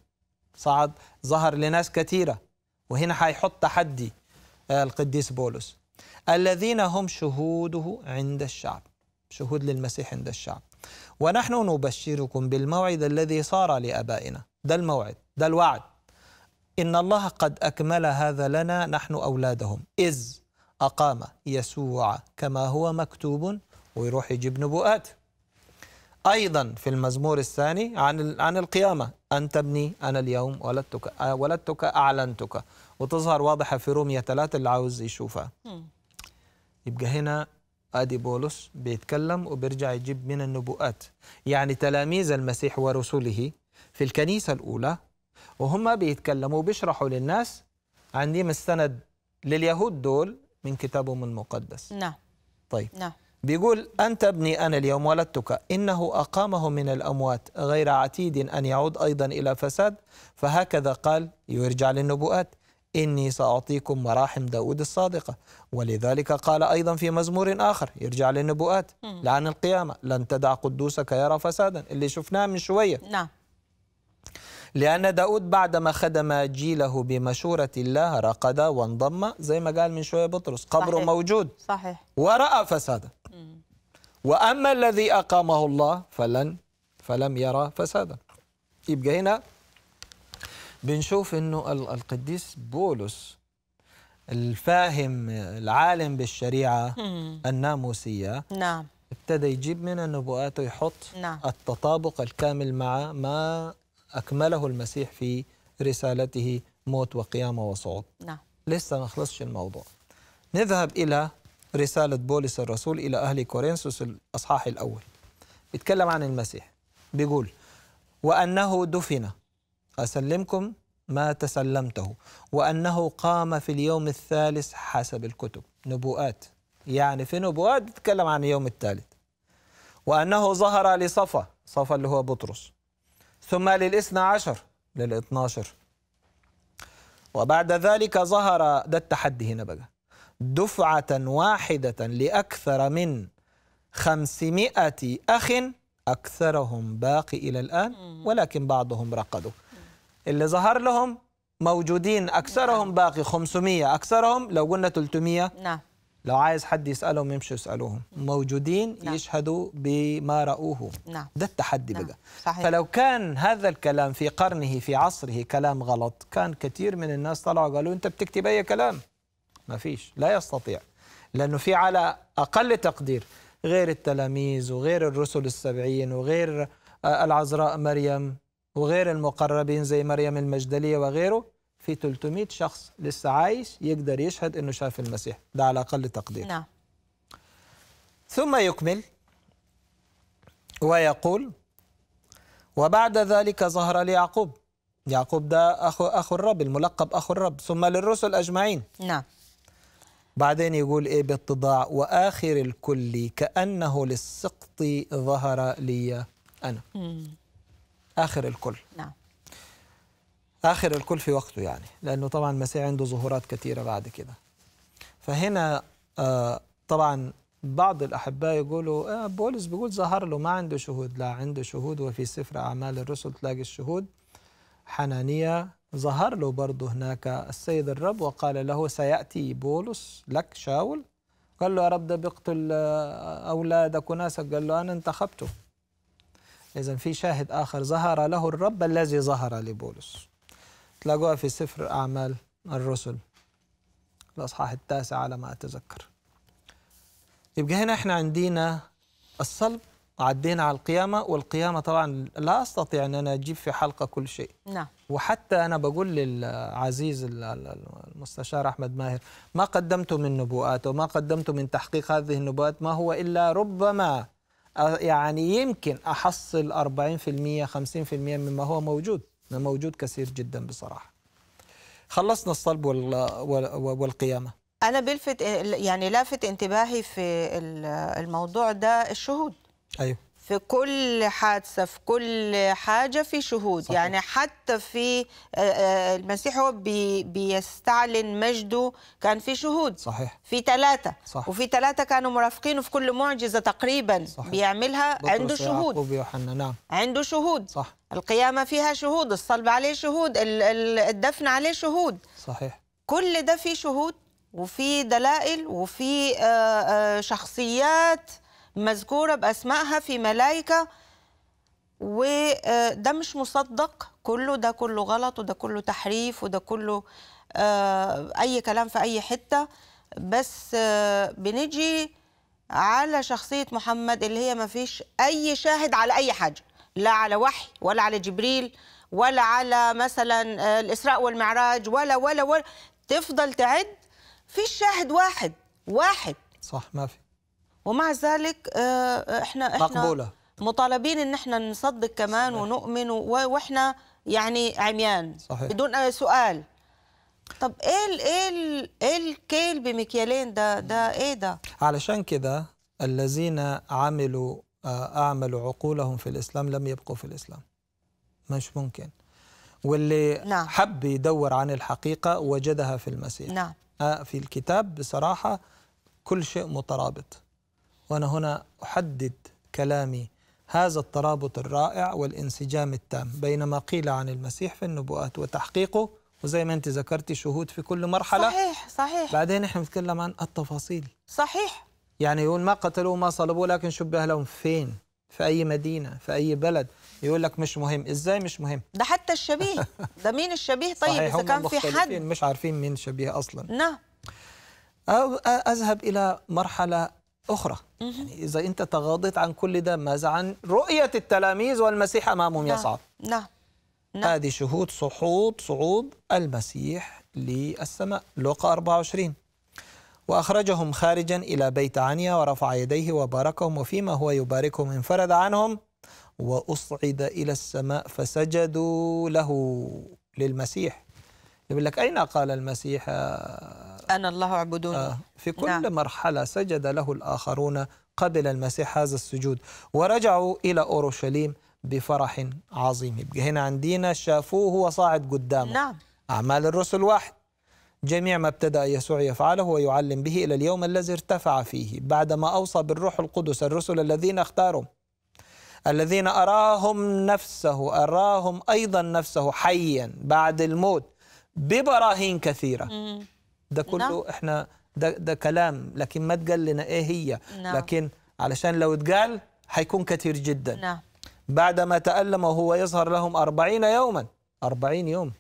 صعد ظهر لناس كثيرة وهنا حيحط تحدي آه، القديس بولس الذين هم شهوده عند الشعب شهود للمسيح عند الشعب ونحن نبشركم بالموعد الذي صار لأبائنا ده الموعد ده الوعد إن الله قد أكمل هذا لنا نحن أولادهم إذ أقام يسوع كما هو مكتوب ويروح يجيب نبوءات أيضا في المزمور الثاني عن عن القيامة أنت ابني أنا اليوم ولدتك ولدتك أعلنتك وتظهر واضحة في رومية ثلاثة اللي عاوز يشوفها يبقى هنا أدي بولس بيتكلم وبيرجع يجيب من النبوءات يعني تلاميذ المسيح ورسله في الكنيسة الأولى وهم بيتكلموا بيشرحوا للناس عندهم السند لليهود دول من كتابهم المقدس نعم طيب نعم بيقول أنت ابني أنا اليوم ولدتك إنه أقامه من الأموات غير عتيد أن يعود أيضا إلى فساد فهكذا قال يرجع للنبوءات إني سأعطيكم مراحم داود الصادقة ولذلك قال أيضا في مزمور آخر يرجع للنبوءات لعن القيامة لن تدع قدوسك يرى فسادا اللي شفناه من شوية نعم لأن داود بعدما خدم جيله بمشورة الله رقد وانضم زي ما قال من شوية بطرس قبره صحيح. موجود صحيح ورأى فسادا وأما الذي أقامه الله فلن فلم يرى فسادا يبقى هنا بنشوف أنه القديس بولس الفاهم العالم بالشريعة الناموسية نعم ابتدى يجيب من النبوءات ويحط نعم. التطابق الكامل مع ما أكمله المسيح في رسالته موت وقيامة وصعود نعم. لسه ما خلصش الموضوع نذهب إلى رسالة بولس الرسول إلى أهل كورنثوس الأصحاح الأول بيتكلم عن المسيح بيقول وأنه دفن أسلمكم ما تسلمته وأنه قام في اليوم الثالث حسب الكتب نبوءات يعني في نبوءات بتتكلم عن اليوم الثالث وأنه ظهر لصفا صفا اللي هو بطرس ثم للاثنى عشر عشر وبعد ذلك ظهر ده التحدي هنا بقى دفعة واحدة لأكثر من خمسمائة أخ أكثرهم باقي إلى الآن ولكن بعضهم رقدوا اللي ظهر لهم موجودين أكثرهم نعم. باقي 500 أكثرهم لو قلنا 300 نعم لو عايز حد يسالهم يمشوا يسالوهم موجودين نعم. يشهدوا بما راوه نعم. ده التحدي نعم. بقى صحيح. فلو كان هذا الكلام في قرنه في عصره كلام غلط كان كثير من الناس طلعوا قالوا انت بتكتب اي كلام ما فيش لا يستطيع لانه في على اقل تقدير غير التلاميذ وغير الرسل السبعين وغير آه، العذراء مريم وغير المقربين زي مريم المجدليه وغيره في 300 شخص لسه عايش يقدر يشهد انه شاف المسيح ده على اقل تقدير نعم ثم يكمل ويقول وبعد ذلك ظهر ليعقوب يعقوب ده اخو اخو الرب الملقب اخو الرب ثم للرسل اجمعين نعم بعدين يقول ايه باتضاع واخر الكل كانه للسقط ظهر لي انا مم. اخر الكل نعم آخر الكل في وقته يعني لأنه طبعا المسيح عنده ظهورات كثيرة بعد كده فهنا آه طبعا بعض الأحباء يقولوا آه بولس بيقول ظهر له ما عنده شهود لا عنده شهود وفي سفر أعمال الرسل تلاقي الشهود حنانية ظهر له برضه هناك السيد الرب وقال له سيأتي بولس لك شاول قال له يا رب ده بيقتل آه، أولادك وناسك قال له أنا انتخبته إذا في شاهد آخر ظهر له الرب الذي ظهر لبولس تلاقوها في سفر أعمال الرسل الأصحاح التاسع على ما أتذكر يبقى هنا احنا عندنا الصلب وعدينا على القيامة والقيامة طبعا لا أستطيع أن أنا أجيب في حلقة كل شيء نعم وحتى أنا بقول للعزيز المستشار أحمد ماهر ما قدمته من نبوءات وما قدمته من تحقيق هذه النبوءات ما هو إلا ربما يعني يمكن أحصل 40% 50% مما هو موجود موجود كثير جدا بصراحة خلصنا الصلب والقيامة أنا بلفت يعني لافت انتباهي في الموضوع ده الشهود أيوه في كل حادثة في كل حاجة في شهود صحيح. يعني حتى في آه، آه، المسيح هو بي بيستعلن مجده كان في شهود صحيح في ثلاثة صح. وفي ثلاثة كانوا مرافقينه في كل معجزة تقريبا صحيح. بيعملها عنده شهود نعم عنده شهود صح القيامة فيها شهود الصلب عليه شهود الدفن عليه شهود صحيح كل ده في شهود وفي دلائل وفي آه، شخصيات مذكورة بأسمائها في ملائكة وده آه، مش مصدق كله ده كله غلط وده كله تحريف وده كله آه، أي كلام في أي حتة بس آه، بنجي على شخصية محمد اللي هي ما فيش أي شاهد على أي حاجة لا على وحي ولا على جبريل ولا على مثلا الإسراء والمعراج ولا ولا ولا تفضل تعد فيش شاهد واحد واحد صح ما في ومع ذلك آه، آه، احنا احنا مقبولة. مطالبين ان احنا نصدق كمان صحيح. ونؤمن واحنا يعني عميان صحيح. بدون اي سؤال طب ايه ال ايه ايه الكيل بمكيالين ده ده ايه ده علشان كده الذين عملوا آه، اعملوا عقولهم في الاسلام لم يبقوا في الاسلام مش ممكن واللي نعم. حب يدور عن الحقيقه وجدها في المسيح نعم. في الكتاب بصراحه كل شيء مترابط وأنا هنا أحدد كلامي هذا الترابط الرائع والانسجام التام بين ما قيل عن المسيح في النبوءات وتحقيقه وزي ما انت ذكرتي شهود في كل مرحله صحيح صحيح بعدين احنا بنتكلم عن التفاصيل صحيح يعني يقول ما قتلوه ما صلبوه لكن شبه لهم فين في اي مدينه في اي بلد يقول لك مش مهم ازاي مش مهم ده حتى الشبيه ده مين الشبيه طيب اذا كان في حد مش عارفين مين شبيه اصلا نعم أذهب إلى مرحلة أخرى يعني إذا أنت تغاضيت عن كل ده ماذا عن رؤية التلاميذ والمسيح أمامهم نعم، يصعد نعم نعم هذه شهود صعود صعود المسيح للسماء لوقا 24 وأخرجهم خارجا إلى بيت عنيا ورفع يديه وباركهم وفيما هو يباركهم انفرد عنهم وأصعد إلى السماء فسجدوا له للمسيح يقول لك أين قال المسيح أنا الله اعبدوني آه في كل نعم. مرحلة سجد له الآخرون قبل المسيح هذا السجود ورجعوا إلى أورشليم بفرح عظيم يبقى هنا عندنا شافوه هو صاعد قدامه نعم. أعمال الرسل واحد جميع ما ابتدأ يسوع يفعله ويعلم به إلى اليوم الذي ارتفع فيه بعدما أوصى بالروح القدس الرسل الذين اختارهم الذين أراهم نفسه أراهم أيضا نفسه حيا بعد الموت ببراهين كثيرة ده نعم. كله نعم. احنا ده ده كلام لكن ما تقال لنا ايه هي نعم. لكن علشان لو اتقال هيكون كثير جدا نعم. بعد ما تألم وهو يظهر لهم أربعين يوما أربعين يوم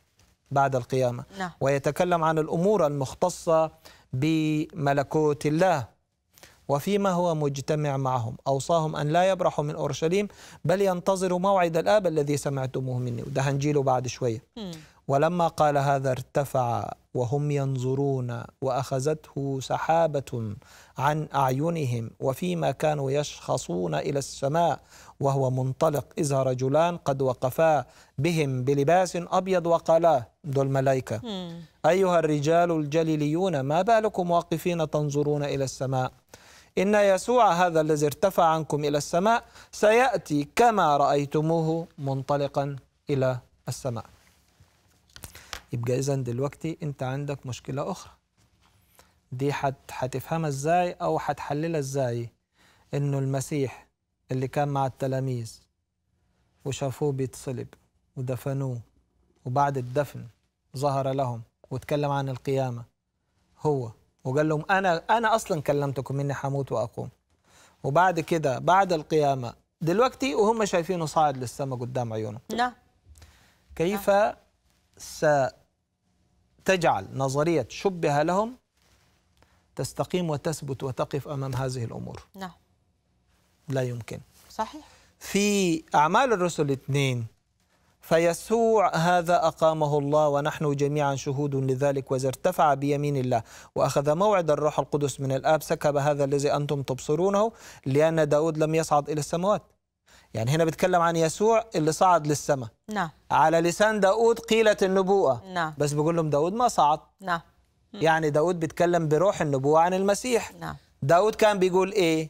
بعد القيامة نعم. ويتكلم عن الأمور المختصة بملكوت الله وفيما هو مجتمع معهم أوصاهم أن لا يبرحوا من أورشليم بل ينتظروا موعد الآب الذي سمعتموه مني وده هنجيله بعد شوية م. ولما قال هذا ارتفع وهم ينظرون واخذته سحابه عن اعينهم وفيما كانوا يشخصون الى السماء وهو منطلق اذا رجلان قد وقفا بهم بلباس ابيض وقالا دول الملائكه ايها الرجال الجليليون ما بالكم واقفين تنظرون الى السماء إن يسوع هذا الذي ارتفع عنكم إلى السماء سيأتي كما رأيتموه منطلقا إلى السماء يبقى اذا دلوقتي انت عندك مشكله اخرى دي حتفهمها ازاي او حتحللها ازاي انه المسيح اللي كان مع التلاميذ وشافوه بيتصلب ودفنوه وبعد الدفن ظهر لهم واتكلم عن القيامه هو وقال لهم انا انا اصلا كلمتكم اني حموت واقوم وبعد كده بعد القيامه دلوقتي وهم شايفينه صاعد للسماء قدام عيونهم نعم كيف نعم. ستجعل نظرية شبه لهم تستقيم وتثبت وتقف أمام هذه الأمور نعم لا يمكن صحيح في أعمال الرسل اثنين فيسوع هذا أقامه الله ونحن جميعا شهود لذلك وإذا ارتفع بيمين الله وأخذ موعد الروح القدس من الآب سكب هذا الذي أنتم تبصرونه لأن داود لم يصعد إلى السماوات يعني هنا بيتكلم عن يسوع اللي صعد للسماء نعم على لسان داود قيلت النبوءة نعم بس بيقول لهم داود ما صعد نعم يعني داود بيتكلم بروح النبوة عن المسيح نعم داود كان بيقول إيه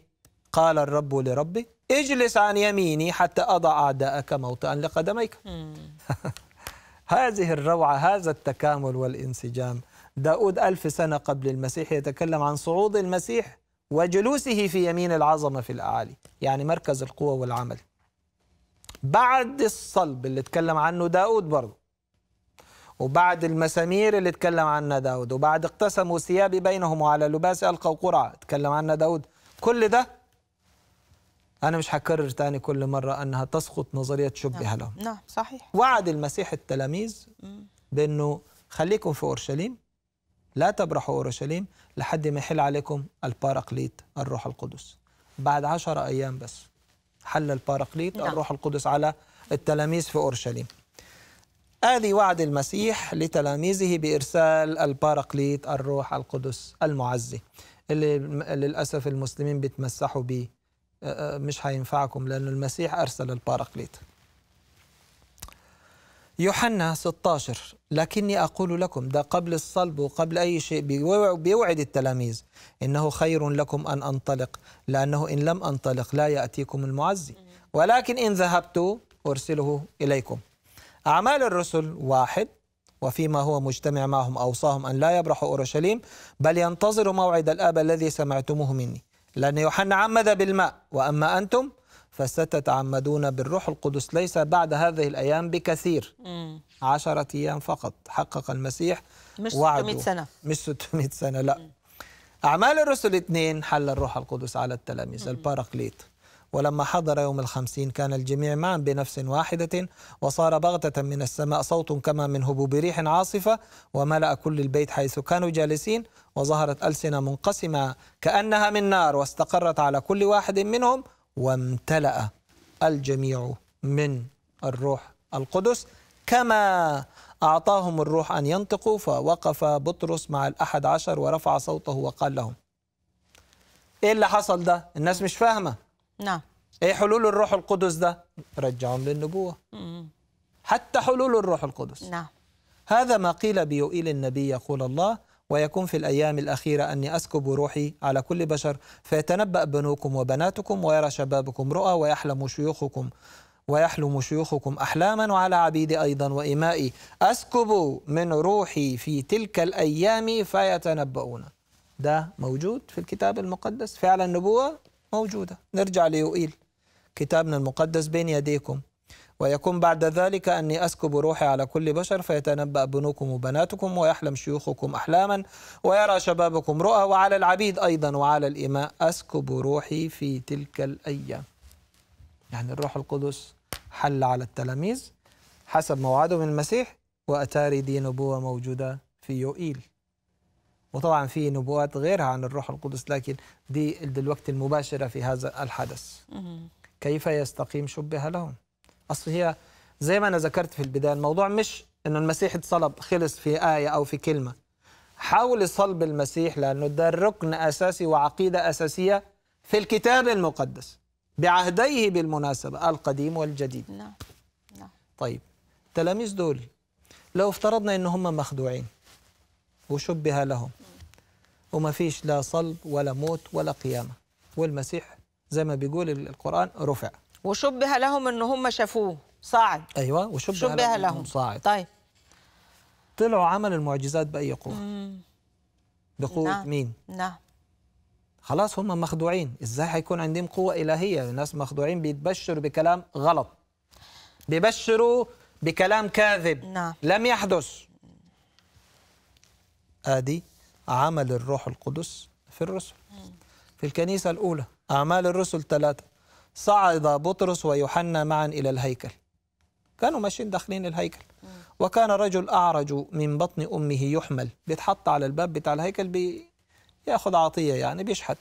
قال الرب لربي اجلس عن يميني حتى أضع أعداءك موطئا لقدميك هذه الروعة هذا التكامل والانسجام داود ألف سنة قبل المسيح يتكلم عن صعود المسيح وجلوسه في يمين العظمة في الأعالي يعني مركز القوة والعمل بعد الصلب اللي اتكلم عنه داود برضه وبعد المسامير اللي اتكلم عنها داود وبعد اقتسموا ثياب بينهم وعلى لباس ألقوا قرعة اتكلم عنها داود كل ده أنا مش هكرر تاني كل مرة أنها تسقط نظرية شبه نعم. لهم نعم صحيح وعد المسيح التلاميذ بأنه خليكم في أورشليم لا تبرحوا أورشليم لحد ما يحل عليكم الباراقليت الروح القدس بعد عشر أيام بس حل الباراقليت نعم. الروح القدس على التلاميذ في أورشليم آذي وعد المسيح لتلاميذه بإرسال الباراقليت الروح القدس المعزي اللي للأسف المسلمين بيتمسحوا بيه آه، آه، مش هينفعكم لأن المسيح أرسل الباراقليت يوحنا 16 لكني أقول لكم ده قبل الصلب وقبل أي شيء بيوعد التلاميذ إنه خير لكم أن أنطلق لأنه إن لم أنطلق لا يأتيكم المعزي ولكن إن ذهبت أرسله إليكم أعمال الرسل واحد وفيما هو مجتمع معهم أوصاهم أن لا يبرحوا أورشليم بل ينتظروا موعد الآب الذي سمعتموه مني لأن يوحنا عمد بالماء وأما أنتم فستتعمدون بالروح القدس ليس بعد هذه الأيام بكثير مم. عشرة أيام فقط حقق المسيح مش وعده. 600 سنة مش 600 سنة لا مم. أعمال الرسل اثنين حل الروح القدس على التلاميذ الباراقليط الباراكليت ولما حضر يوم الخمسين كان الجميع معا بنفس واحدة وصار بغتة من السماء صوت كما من هبوب ريح عاصفة وملأ كل البيت حيث كانوا جالسين وظهرت ألسنة منقسمة كأنها من نار واستقرت على كل واحد منهم وامتلأ الجميع من الروح القدس كما أعطاهم الروح أن ينطقوا فوقف بطرس مع الأحد عشر ورفع صوته وقال لهم إيه اللي حصل ده؟ الناس مش فاهمة نعم إيه حلول الروح القدس ده؟ رجعهم للنبوة مم. حتى حلول الروح القدس نعم هذا ما قيل بيوئيل النبي يقول الله ويكون في الأيام الأخيرة أني أسكب روحي على كل بشر فيتنبأ بنوكم وبناتكم ويرى شبابكم رؤى ويحلم شيوخكم ويحلم شيوخكم أحلاما وعلى عبيدي أيضا وإمائي أسكب من روحي في تلك الأيام فيتنبؤون ده موجود في الكتاب المقدس فعلا النبوة موجودة نرجع ليوئيل كتابنا المقدس بين يديكم ويكون بعد ذلك أني أسكب روحي على كل بشر فيتنبأ بنوكم وبناتكم ويحلم شيوخكم أحلاما ويرى شبابكم رؤى وعلى العبيد أيضا وعلى الإماء أسكب روحي في تلك الأيام يعني الروح القدس حل على التلاميذ حسب موعده من المسيح وأتاري دي نبوة موجودة في يوئيل وطبعا في نبوات غيرها عن الروح القدس لكن دي دلوقتي المباشرة في هذا الحدث كيف يستقيم شبه لهم اصل هي زي ما انا ذكرت في البدايه الموضوع مش انه المسيح اتصلب خلص في ايه او في كلمه حول صلب المسيح لانه ده ركن اساسي وعقيده اساسيه في الكتاب المقدس بعهديه بالمناسبه القديم والجديد نعم نعم طيب التلاميذ دول لو افترضنا ان هم مخدوعين وشبه لهم وما فيش لا صلب ولا موت ولا قيامه والمسيح زي ما بيقول القران رفع وشبه لهم ان هم شافوه صاعد ايوه وشبه, شبه لهم, صاعد طيب طلعوا عمل المعجزات باي قوه بقوه نعم. مين نعم خلاص هم مخدوعين ازاي حيكون عندهم قوه الهيه الناس مخدوعين بيتبشروا بكلام غلط بيبشروا بكلام كاذب نعم. لم يحدث ادي عمل الروح القدس في الرسل في الكنيسه الاولى اعمال الرسل ثلاثه صعد بطرس ويوحنا معا إلى الهيكل كانوا ماشيين داخلين الهيكل وكان رجل أعرج من بطن أمه يحمل بيتحط على الباب بتاع الهيكل بياخذ عطية يعني بيشحت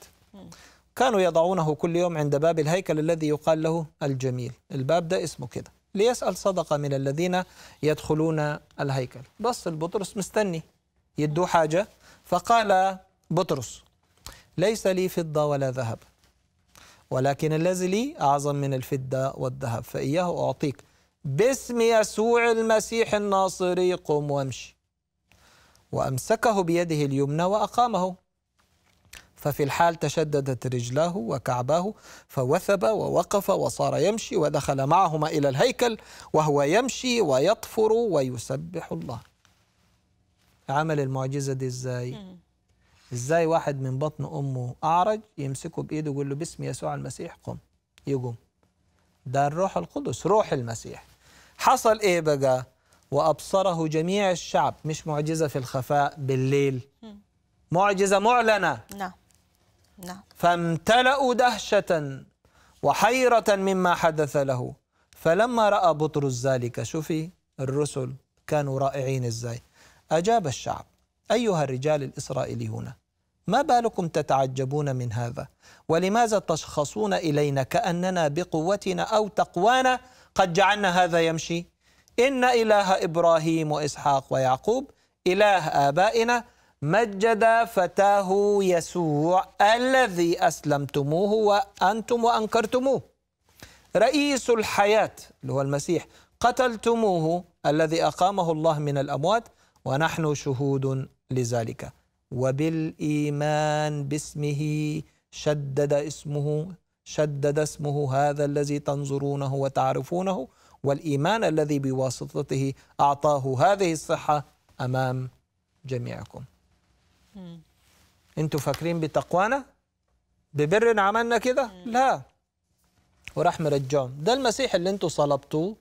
كانوا يضعونه كل يوم عند باب الهيكل الذي يقال له الجميل الباب ده اسمه كده ليسأل صدقة من الذين يدخلون الهيكل بس البطرس مستني يدوه حاجة فقال بطرس ليس لي فضة ولا ذهب ولكن الذي لي أعظم من الفدة والذهب فإياه أعطيك باسم يسوع المسيح الناصري قم وامشي وأمسكه بيده اليمنى وأقامه ففي الحال تشددت رجلاه وكعباه فوثب ووقف وصار يمشي ودخل معهما إلى الهيكل وهو يمشي ويطفر ويسبح الله عمل المعجزة دي إزاي؟ ازاي واحد من بطن امه اعرج يمسكه بايده يقول له باسم يسوع المسيح قم يقوم ده الروح القدس روح المسيح حصل ايه بقى وابصره جميع الشعب مش معجزه في الخفاء بالليل معجزه معلنه نعم نعم فامتلأوا دهشة وحيرة مما حدث له فلما رأى بطرس ذلك شوفي الرسل كانوا رائعين ازاي أجاب الشعب أيها الرجال الإسرائيليون ما بالكم تتعجبون من هذا ولماذا تشخصون إلينا كأننا بقوتنا أو تقوانا قد جعلنا هذا يمشي إن إله إبراهيم وإسحاق ويعقوب إله آبائنا مجد فتاه يسوع الذي أسلمتموه وأنتم وأنكرتموه رئيس الحياة اللي هو المسيح قتلتموه الذي أقامه الله من الأموات ونحن شهود لذلك وبالإيمان باسمه شدد اسمه شدد اسمه هذا الذي تنظرونه وتعرفونه والإيمان الذي بواسطته أعطاه هذه الصحة أمام جميعكم أنتم فاكرين بتقوانا؟ ببر عملنا كده؟ لا ورحمة مرجعهم ده المسيح اللي أنتم صلبتوه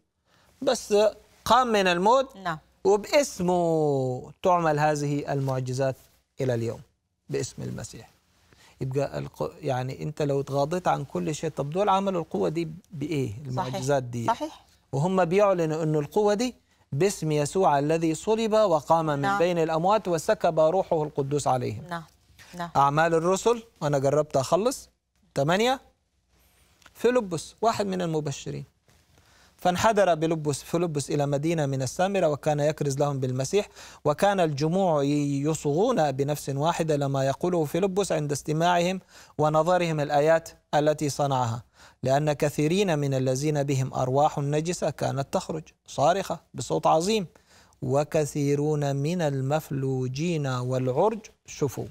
بس قام من الموت نعم وباسمه تعمل هذه المعجزات إلى اليوم باسم المسيح يبقى الق... يعني أنت لو اتغاضيت عن كل شيء طب دول عملوا القوة دي بإيه المعجزات دي صحيح وهم بيعلنوا انه القوة دي باسم يسوع الذي صلب وقام من نعم. بين الأموات وسكب روحه القدوس عليهم نعم. نعم. أعمال الرسل أنا جربت أخلص ثمانية فيلبس واحد من المبشرين فانحدر بلبس فلبس إلى مدينة من السامرة وكان يكرز لهم بالمسيح وكان الجموع يصغون بنفس واحدة لما يقوله فلبس عند استماعهم ونظرهم الآيات التي صنعها لأن كثيرين من الذين بهم أرواح نجسة كانت تخرج صارخة بصوت عظيم وكثيرون من المفلوجين والعرج شفوا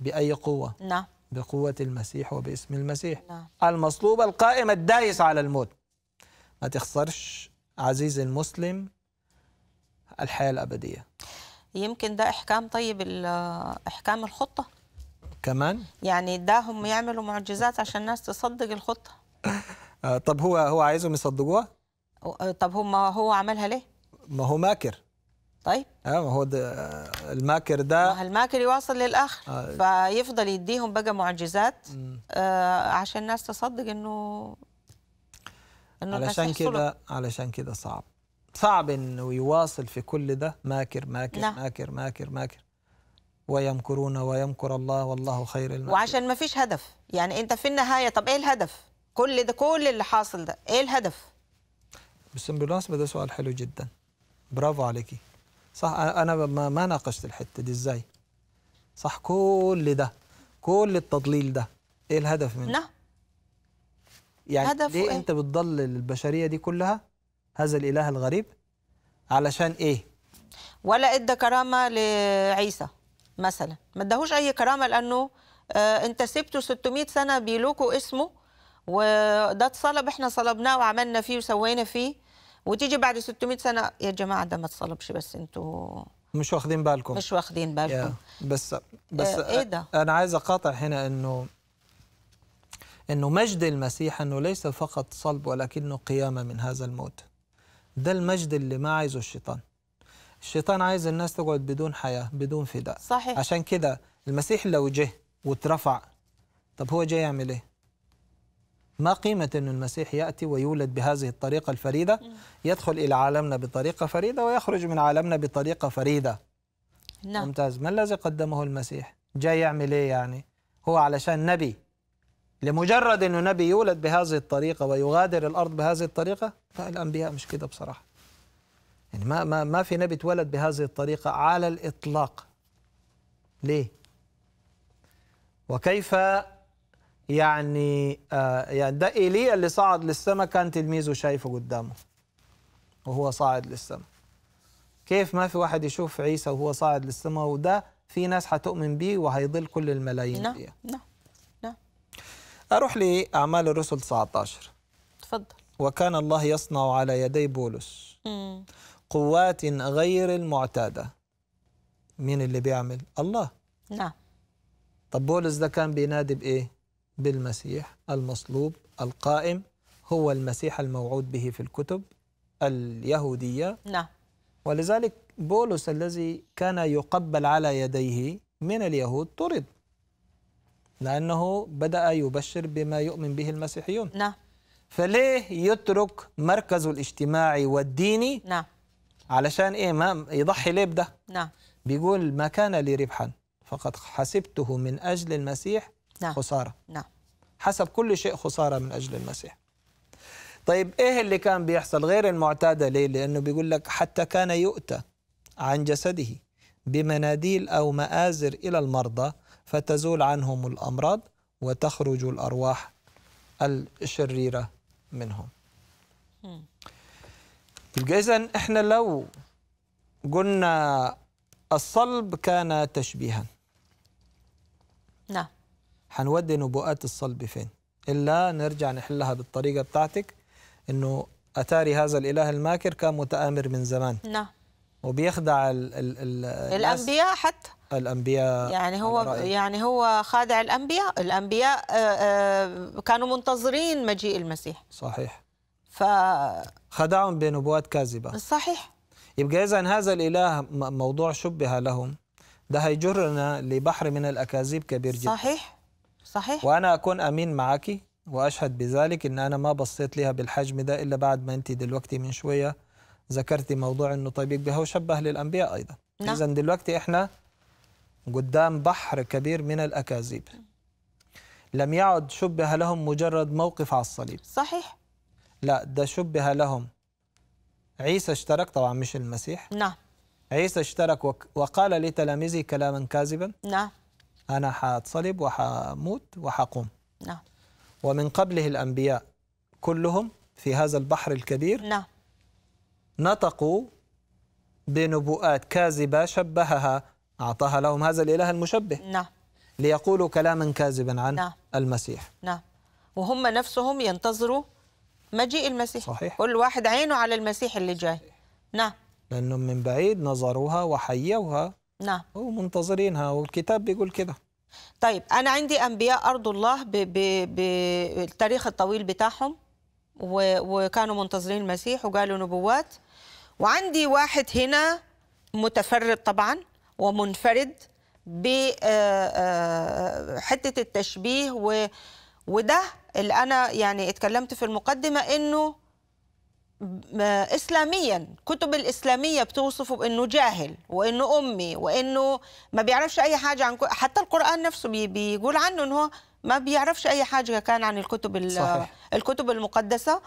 بأي قوة نعم بقوة المسيح وباسم المسيح نعم. المصلوبة القائمة الدايس على الموت ما تخسرش عزيزي المسلم الحياة الأبدية يمكن ده إحكام طيب إحكام الخطة كمان يعني ده هم يعملوا معجزات عشان الناس تصدق الخطة آه، طب هو هو عايزهم يصدقوها آه، طب هم هو عملها ليه ما هو ماكر طيب اه هو ده الماكر ده ما الماكر يواصل للاخر آه. فيفضل يديهم بقى معجزات آه عشان الناس تصدق انه انه علشان كده علشان كده صعب صعب انه يواصل في كل ده ماكر ماكر نعم. ماكر ماكر ماكر ويمكرون ويمكر الله والله خير الماكر وعشان ما فيش هدف يعني انت في النهايه طب ايه الهدف كل ده كل اللي حاصل ده ايه الهدف بس بالمناسبه ده سؤال حلو جدا برافو عليكي صح انا ما ناقشت الحته دي ازاي صح كل ده كل التضليل ده ايه الهدف منه نعم يعني هدف ليه إيه؟ انت بتضلل البشريه دي كلها هذا الاله الغريب علشان ايه ولا ادى كرامه لعيسى مثلا ما ادهوش اي كرامه لانه آه انت سبته 600 سنه بيلوكوا اسمه وده اتصلب احنا صلبناه وعملنا فيه وسوينا فيه وتيجي بعد 600 سنه يا جماعه ده ما تصلبش بس انتوا مش واخدين بالكم مش واخدين بالكم بس آه، بس ايه ده؟ انا عايز اقاطع هنا انه انه مجد المسيح انه ليس فقط صلب ولكنه قيامه من هذا الموت ده المجد اللي ما عايزه الشيطان الشيطان عايز الناس تقعد بدون حياه بدون فداء صحيح عشان كده المسيح لو جه وترفع طب هو جاي يعمل ايه ما قيمة أن المسيح يأتي ويولد بهذه الطريقة الفريدة يدخل إلى عالمنا بطريقة فريدة ويخرج من عالمنا بطريقة فريدة نعم. ممتاز ما الذي قدمه المسيح جاي يعمل إيه يعني هو علشان نبي لمجرد أنه نبي يولد بهذه الطريقة ويغادر الأرض بهذه الطريقة فالأنبياء مش كده بصراحة يعني ما, ما, ما في نبي تولد بهذه الطريقة على الإطلاق ليه وكيف يعني آه يعني ده ايليا اللي صعد للسماء كان تلميذه شايفه قدامه وهو صاعد للسماء كيف ما في واحد يشوف عيسى وهو صاعد للسماء وده في ناس حتؤمن بيه وهيضل كل الملايين نعم نعم نعم اروح لاعمال الرسل 19 تفضل وكان الله يصنع على يدي بولس قوات غير المعتاده مين اللي بيعمل الله نعم طب بولس ده كان بينادي بايه بالمسيح المصلوب القائم هو المسيح الموعود به في الكتب اليهودية نعم ولذلك بولس الذي كان يقبل على يديه من اليهود طرد لأنه بدأ يبشر بما يؤمن به المسيحيون نعم فليه يترك مركزه الاجتماعي والديني نعم علشان ايه ما يضحي ليه بده نعم بيقول ما كان لي ربحا فقد حسبته من أجل المسيح نعم خسارة نعم حسب كل شيء خسارة من أجل المسيح طيب إيه اللي كان بيحصل غير المعتادة ليه لأنه بيقول لك حتى كان يؤتى عن جسده بمناديل أو مآزر إلى المرضى فتزول عنهم الأمراض وتخرج الأرواح الشريرة منهم يبقى إذا إحنا لو قلنا الصلب كان تشبيها هنودي نبوءات الصلب فين إلا نرجع نحلها بالطريقة بتاعتك إنه أتاري هذا الإله الماكر كان متآمر من زمان نعم وبيخدع الـ الـ الـ الأنبياء حتى الأنبياء يعني هو يعني هو خادع الأنبياء الأنبياء آه، آه، كانوا منتظرين مجيء المسيح صحيح ف خدعهم بنبوات كاذبة صحيح يبقى إذا هذا الإله موضوع شبه لهم ده هيجرنا لبحر من الأكاذيب كبير جدا صحيح صحيح وانا اكون امين معك واشهد بذلك ان انا ما بصيت لها بالحجم ده الا بعد ما انت دلوقتي من شويه ذكرتي موضوع انه طيب بها وشبه للانبياء ايضا نعم. اذا دلوقتي احنا قدام بحر كبير من الاكاذيب لم يعد شبه لهم مجرد موقف على الصليب صحيح لا ده شبه لهم عيسى اشترك طبعا مش المسيح نعم عيسى اشترك وقال لتلاميذه كلاما كاذبا نعم أنا حاتصلب وحموت وحقوم نعم ومن قبله الأنبياء كلهم في هذا البحر الكبير نعم نطقوا بنبوءات كاذبة شبهها أعطاها لهم هذا الإله المشبه نعم ليقولوا كلاما كاذبا عن نعم. المسيح نعم وهم نفسهم ينتظروا مجيء المسيح صحيح كل واحد عينه على المسيح اللي جاي صحيح. نعم لأنهم من بعيد نظروها وحيوها نعم ومنتظرينها والكتاب بيقول كده طيب انا عندي انبياء ارض الله بالتاريخ الطويل بتاعهم وكانوا منتظرين المسيح وقالوا نبوات وعندي واحد هنا متفرد طبعا ومنفرد بحته آه، آه، التشبيه وده اللي انا يعني اتكلمت في المقدمه انه اسلاميا كتب الاسلاميه بتوصفه بانه جاهل وانه امي وانه ما بيعرفش اي حاجه عن حتى القران نفسه بيقول عنه انه هو ما بيعرفش اي حاجه كان عن الكتب صحيح. الكتب المقدسه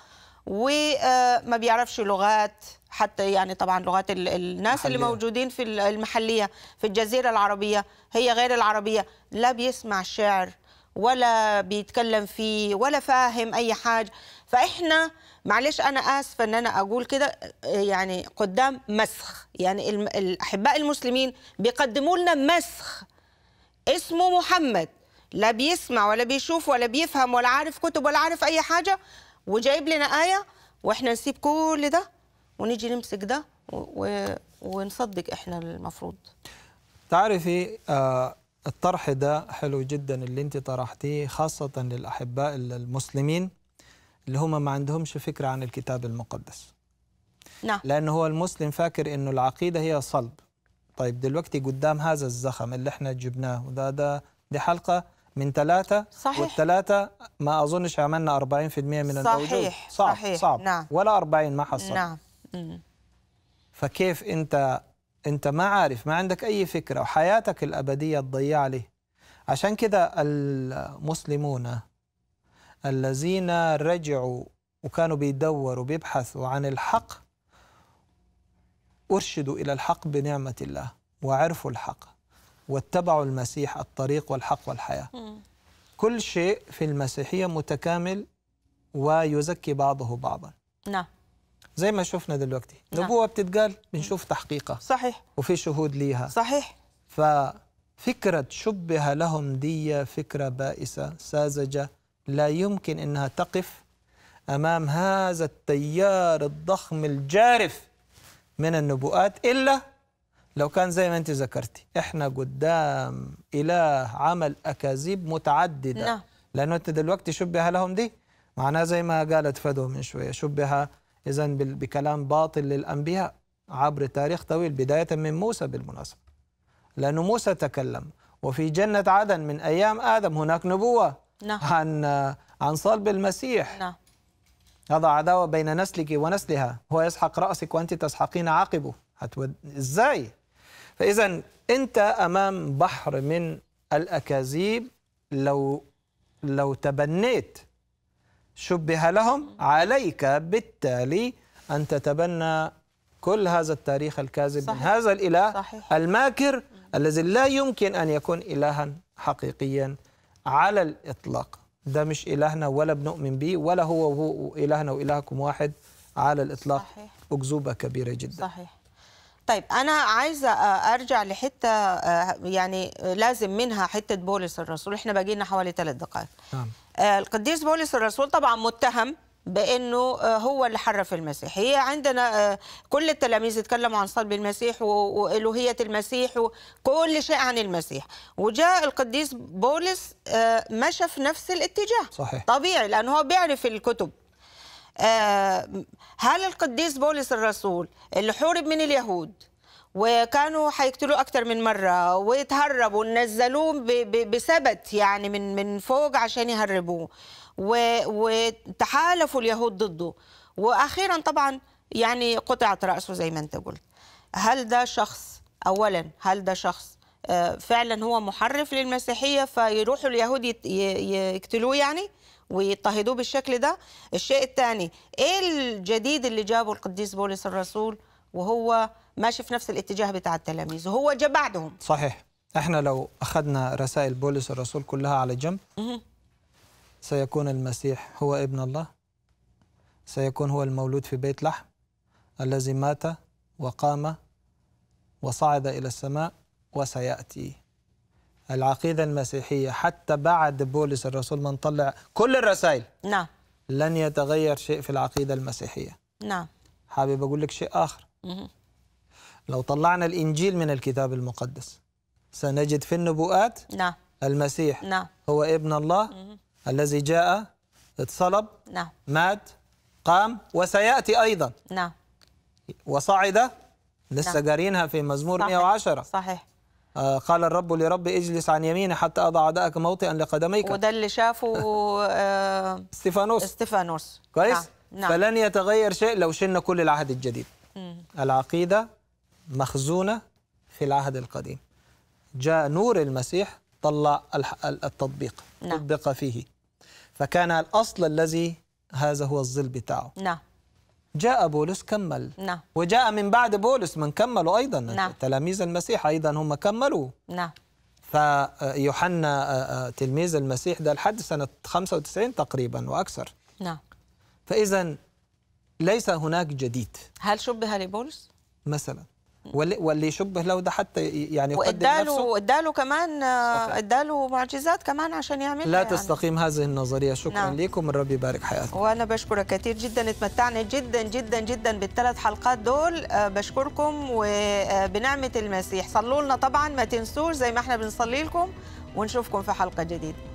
وما آه، بيعرفش لغات حتى يعني طبعا لغات الناس محلية. اللي موجودين في المحليه في الجزيره العربيه هي غير العربيه لا بيسمع شعر ولا بيتكلم فيه ولا فاهم اي حاجه فاحنا معلش انا اسفه ان انا اقول كده يعني قدام مسخ يعني الاحباء المسلمين بيقدموا لنا مسخ اسمه محمد لا بيسمع ولا بيشوف ولا بيفهم ولا عارف كتب ولا عارف اي حاجه وجايب لنا ايه واحنا نسيب كل ده ونيجي نمسك ده و... ونصدق احنا المفروض تعرفي آه الطرح ده حلو جدا اللي انت طرحتيه خاصه للاحباء المسلمين اللي هم ما عندهمش فكرة عن الكتاب المقدس نعم لانه هو المسلم فاكر أنه العقيدة هي صلب طيب دلوقتي قدام هذا الزخم اللي احنا جبناه وده ده دي حلقة من ثلاثة صحيح والثلاثة ما أظنش عملنا 40% من صحيح صعب صحيح صعب نعم ولا 40 ما حصل نعم فكيف أنت أنت ما عارف ما عندك أي فكرة وحياتك الأبدية تضيع لي عشان كده المسلمون الذين رجعوا وكانوا بيدوروا بيبحثوا عن الحق أرشدوا إلى الحق بنعمة الله وعرفوا الحق واتبعوا المسيح الطريق والحق والحياة كل شيء في المسيحية متكامل ويزكي بعضه بعضا نعم زي ما شفنا دلوقتي نعم. نبوة بتتقال بنشوف تحقيقها صحيح وفي شهود ليها صحيح ففكرة شبه لهم دي فكرة بائسة ساذجة لا يمكن أنها تقف أمام هذا التيار الضخم الجارف من النبوءات إلا لو كان زي ما أنت ذكرتي إحنا قدام إله عمل أكاذيب متعددة نعم. لأنه أنت دلوقتي شبه لهم دي معناها زي ما قالت فدو من شوية شبه إذا بكلام باطل للأنبياء عبر تاريخ طويل بداية من موسى بالمناسبة لأنه موسى تكلم وفي جنة عدن من أيام آدم هناك نبوة نعم. عن عن صلب المسيح نعم. هذا عداوة بين نسلك ونسلها هو يسحق رأسك وأنت تسحقين عقبه هتود... إزاي؟ فإذا أنت أمام بحر من الأكاذيب لو لو تبنيت شبه لهم عليك بالتالي أن تتبنى كل هذا التاريخ الكاذب صحيح. من هذا الإله صحيح. الماكر الذي لا يمكن أن يكون إلها حقيقيا على الإطلاق ده مش إلهنا ولا بنؤمن به ولا هو, هو إلهنا وإلهكم واحد على الإطلاق صحيح. أكذوبة كبيرة جدا صحيح طيب انا عايزه ارجع لحته آه، يعني لازم منها حته بولس الرسول احنا باقي لنا حوالي ثلاث دقائق نعم آه، القديس بولس الرسول طبعا متهم بانه آه، هو اللي حرف المسيح هي عندنا آه، كل التلاميذ اتكلموا عن صلب المسيح والوهيه المسيح وكل شيء عن المسيح وجاء القديس بولس آه، مشى في نفس الاتجاه صحيح. طبيعي لانه هو بيعرف الكتب هل القديس بولس الرسول اللي حورب من اليهود وكانوا هيقتلوه اكثر من مرة ويتهربوا ونزلوه بثبت يعني من من فوق عشان يهربوه وتحالفوا اليهود ضده واخيرا طبعا يعني قطعت راسه زي ما انت قلت هل ده شخص اولا هل ده شخص آه، فعلا هو محرف للمسيحيه فيروحوا اليهود يقتلوه يعني ويضطهدوه بالشكل ده الشيء الثاني ايه الجديد اللي جابه القديس بولس الرسول وهو ماشي في نفس الاتجاه بتاع التلاميذ وهو جاء بعدهم صحيح احنا لو اخذنا رسائل بولس الرسول كلها على جنب سيكون المسيح هو ابن الله سيكون هو المولود في بيت لحم الذي مات وقام وصعد إلى السماء وسيأتي العقيدة المسيحية حتى بعد بولس الرسول ما نطلع كل الرسائل نعم لن يتغير شيء في العقيدة المسيحية نعم حابب أقول لك شيء آخر لو طلعنا الإنجيل من الكتاب المقدس سنجد في النبوءات نعم المسيح نعم هو ابن الله مه. الذي جاء اتصلب نعم مات قام وسيأتي أيضا نعم وصعد نعم. لسه نعم. جارينها في مزمور صحيح. 110 صحيح آه قال الرب لرب اجلس عن يميني حتى أضع أعدائك موطئا لقدميك وده اللي شافه آه استيفانوس استيفانوس كويس؟ نعم. نعم. فلن يتغير شيء لو شلنا كل العهد الجديد مم. العقيدة مخزونة في العهد القديم جاء نور المسيح طلع التطبيق نعم. طبق فيه فكان الأصل الذي هذا هو الظل بتاعه نعم جاء بولس كمل نعم وجاء من بعد بولس من كملوا أيضا نعم تلاميذ المسيح أيضا هم كملوا نعم فيوحنا آه، آه، تلميذ المسيح ده لحد سنة 95 تقريبا وأكثر نعم فإذا ليس هناك جديد هل شبه لبولس؟ مثلا واللي يشبه له ده حتى يعني يقدم نفسه واداله كمان اداله معجزات كمان عشان يعملها لا يعني. تستقيم هذه النظريه شكرا نعم. لكم الرب يبارك حياتكم وانا بشكرك كثير جدا اتمتعنا جدا جدا جدا بالثلاث حلقات دول آه، بشكركم وبنعمه المسيح صلوا لنا طبعا ما تنسوش زي ما احنا بنصلي لكم ونشوفكم في حلقه جديده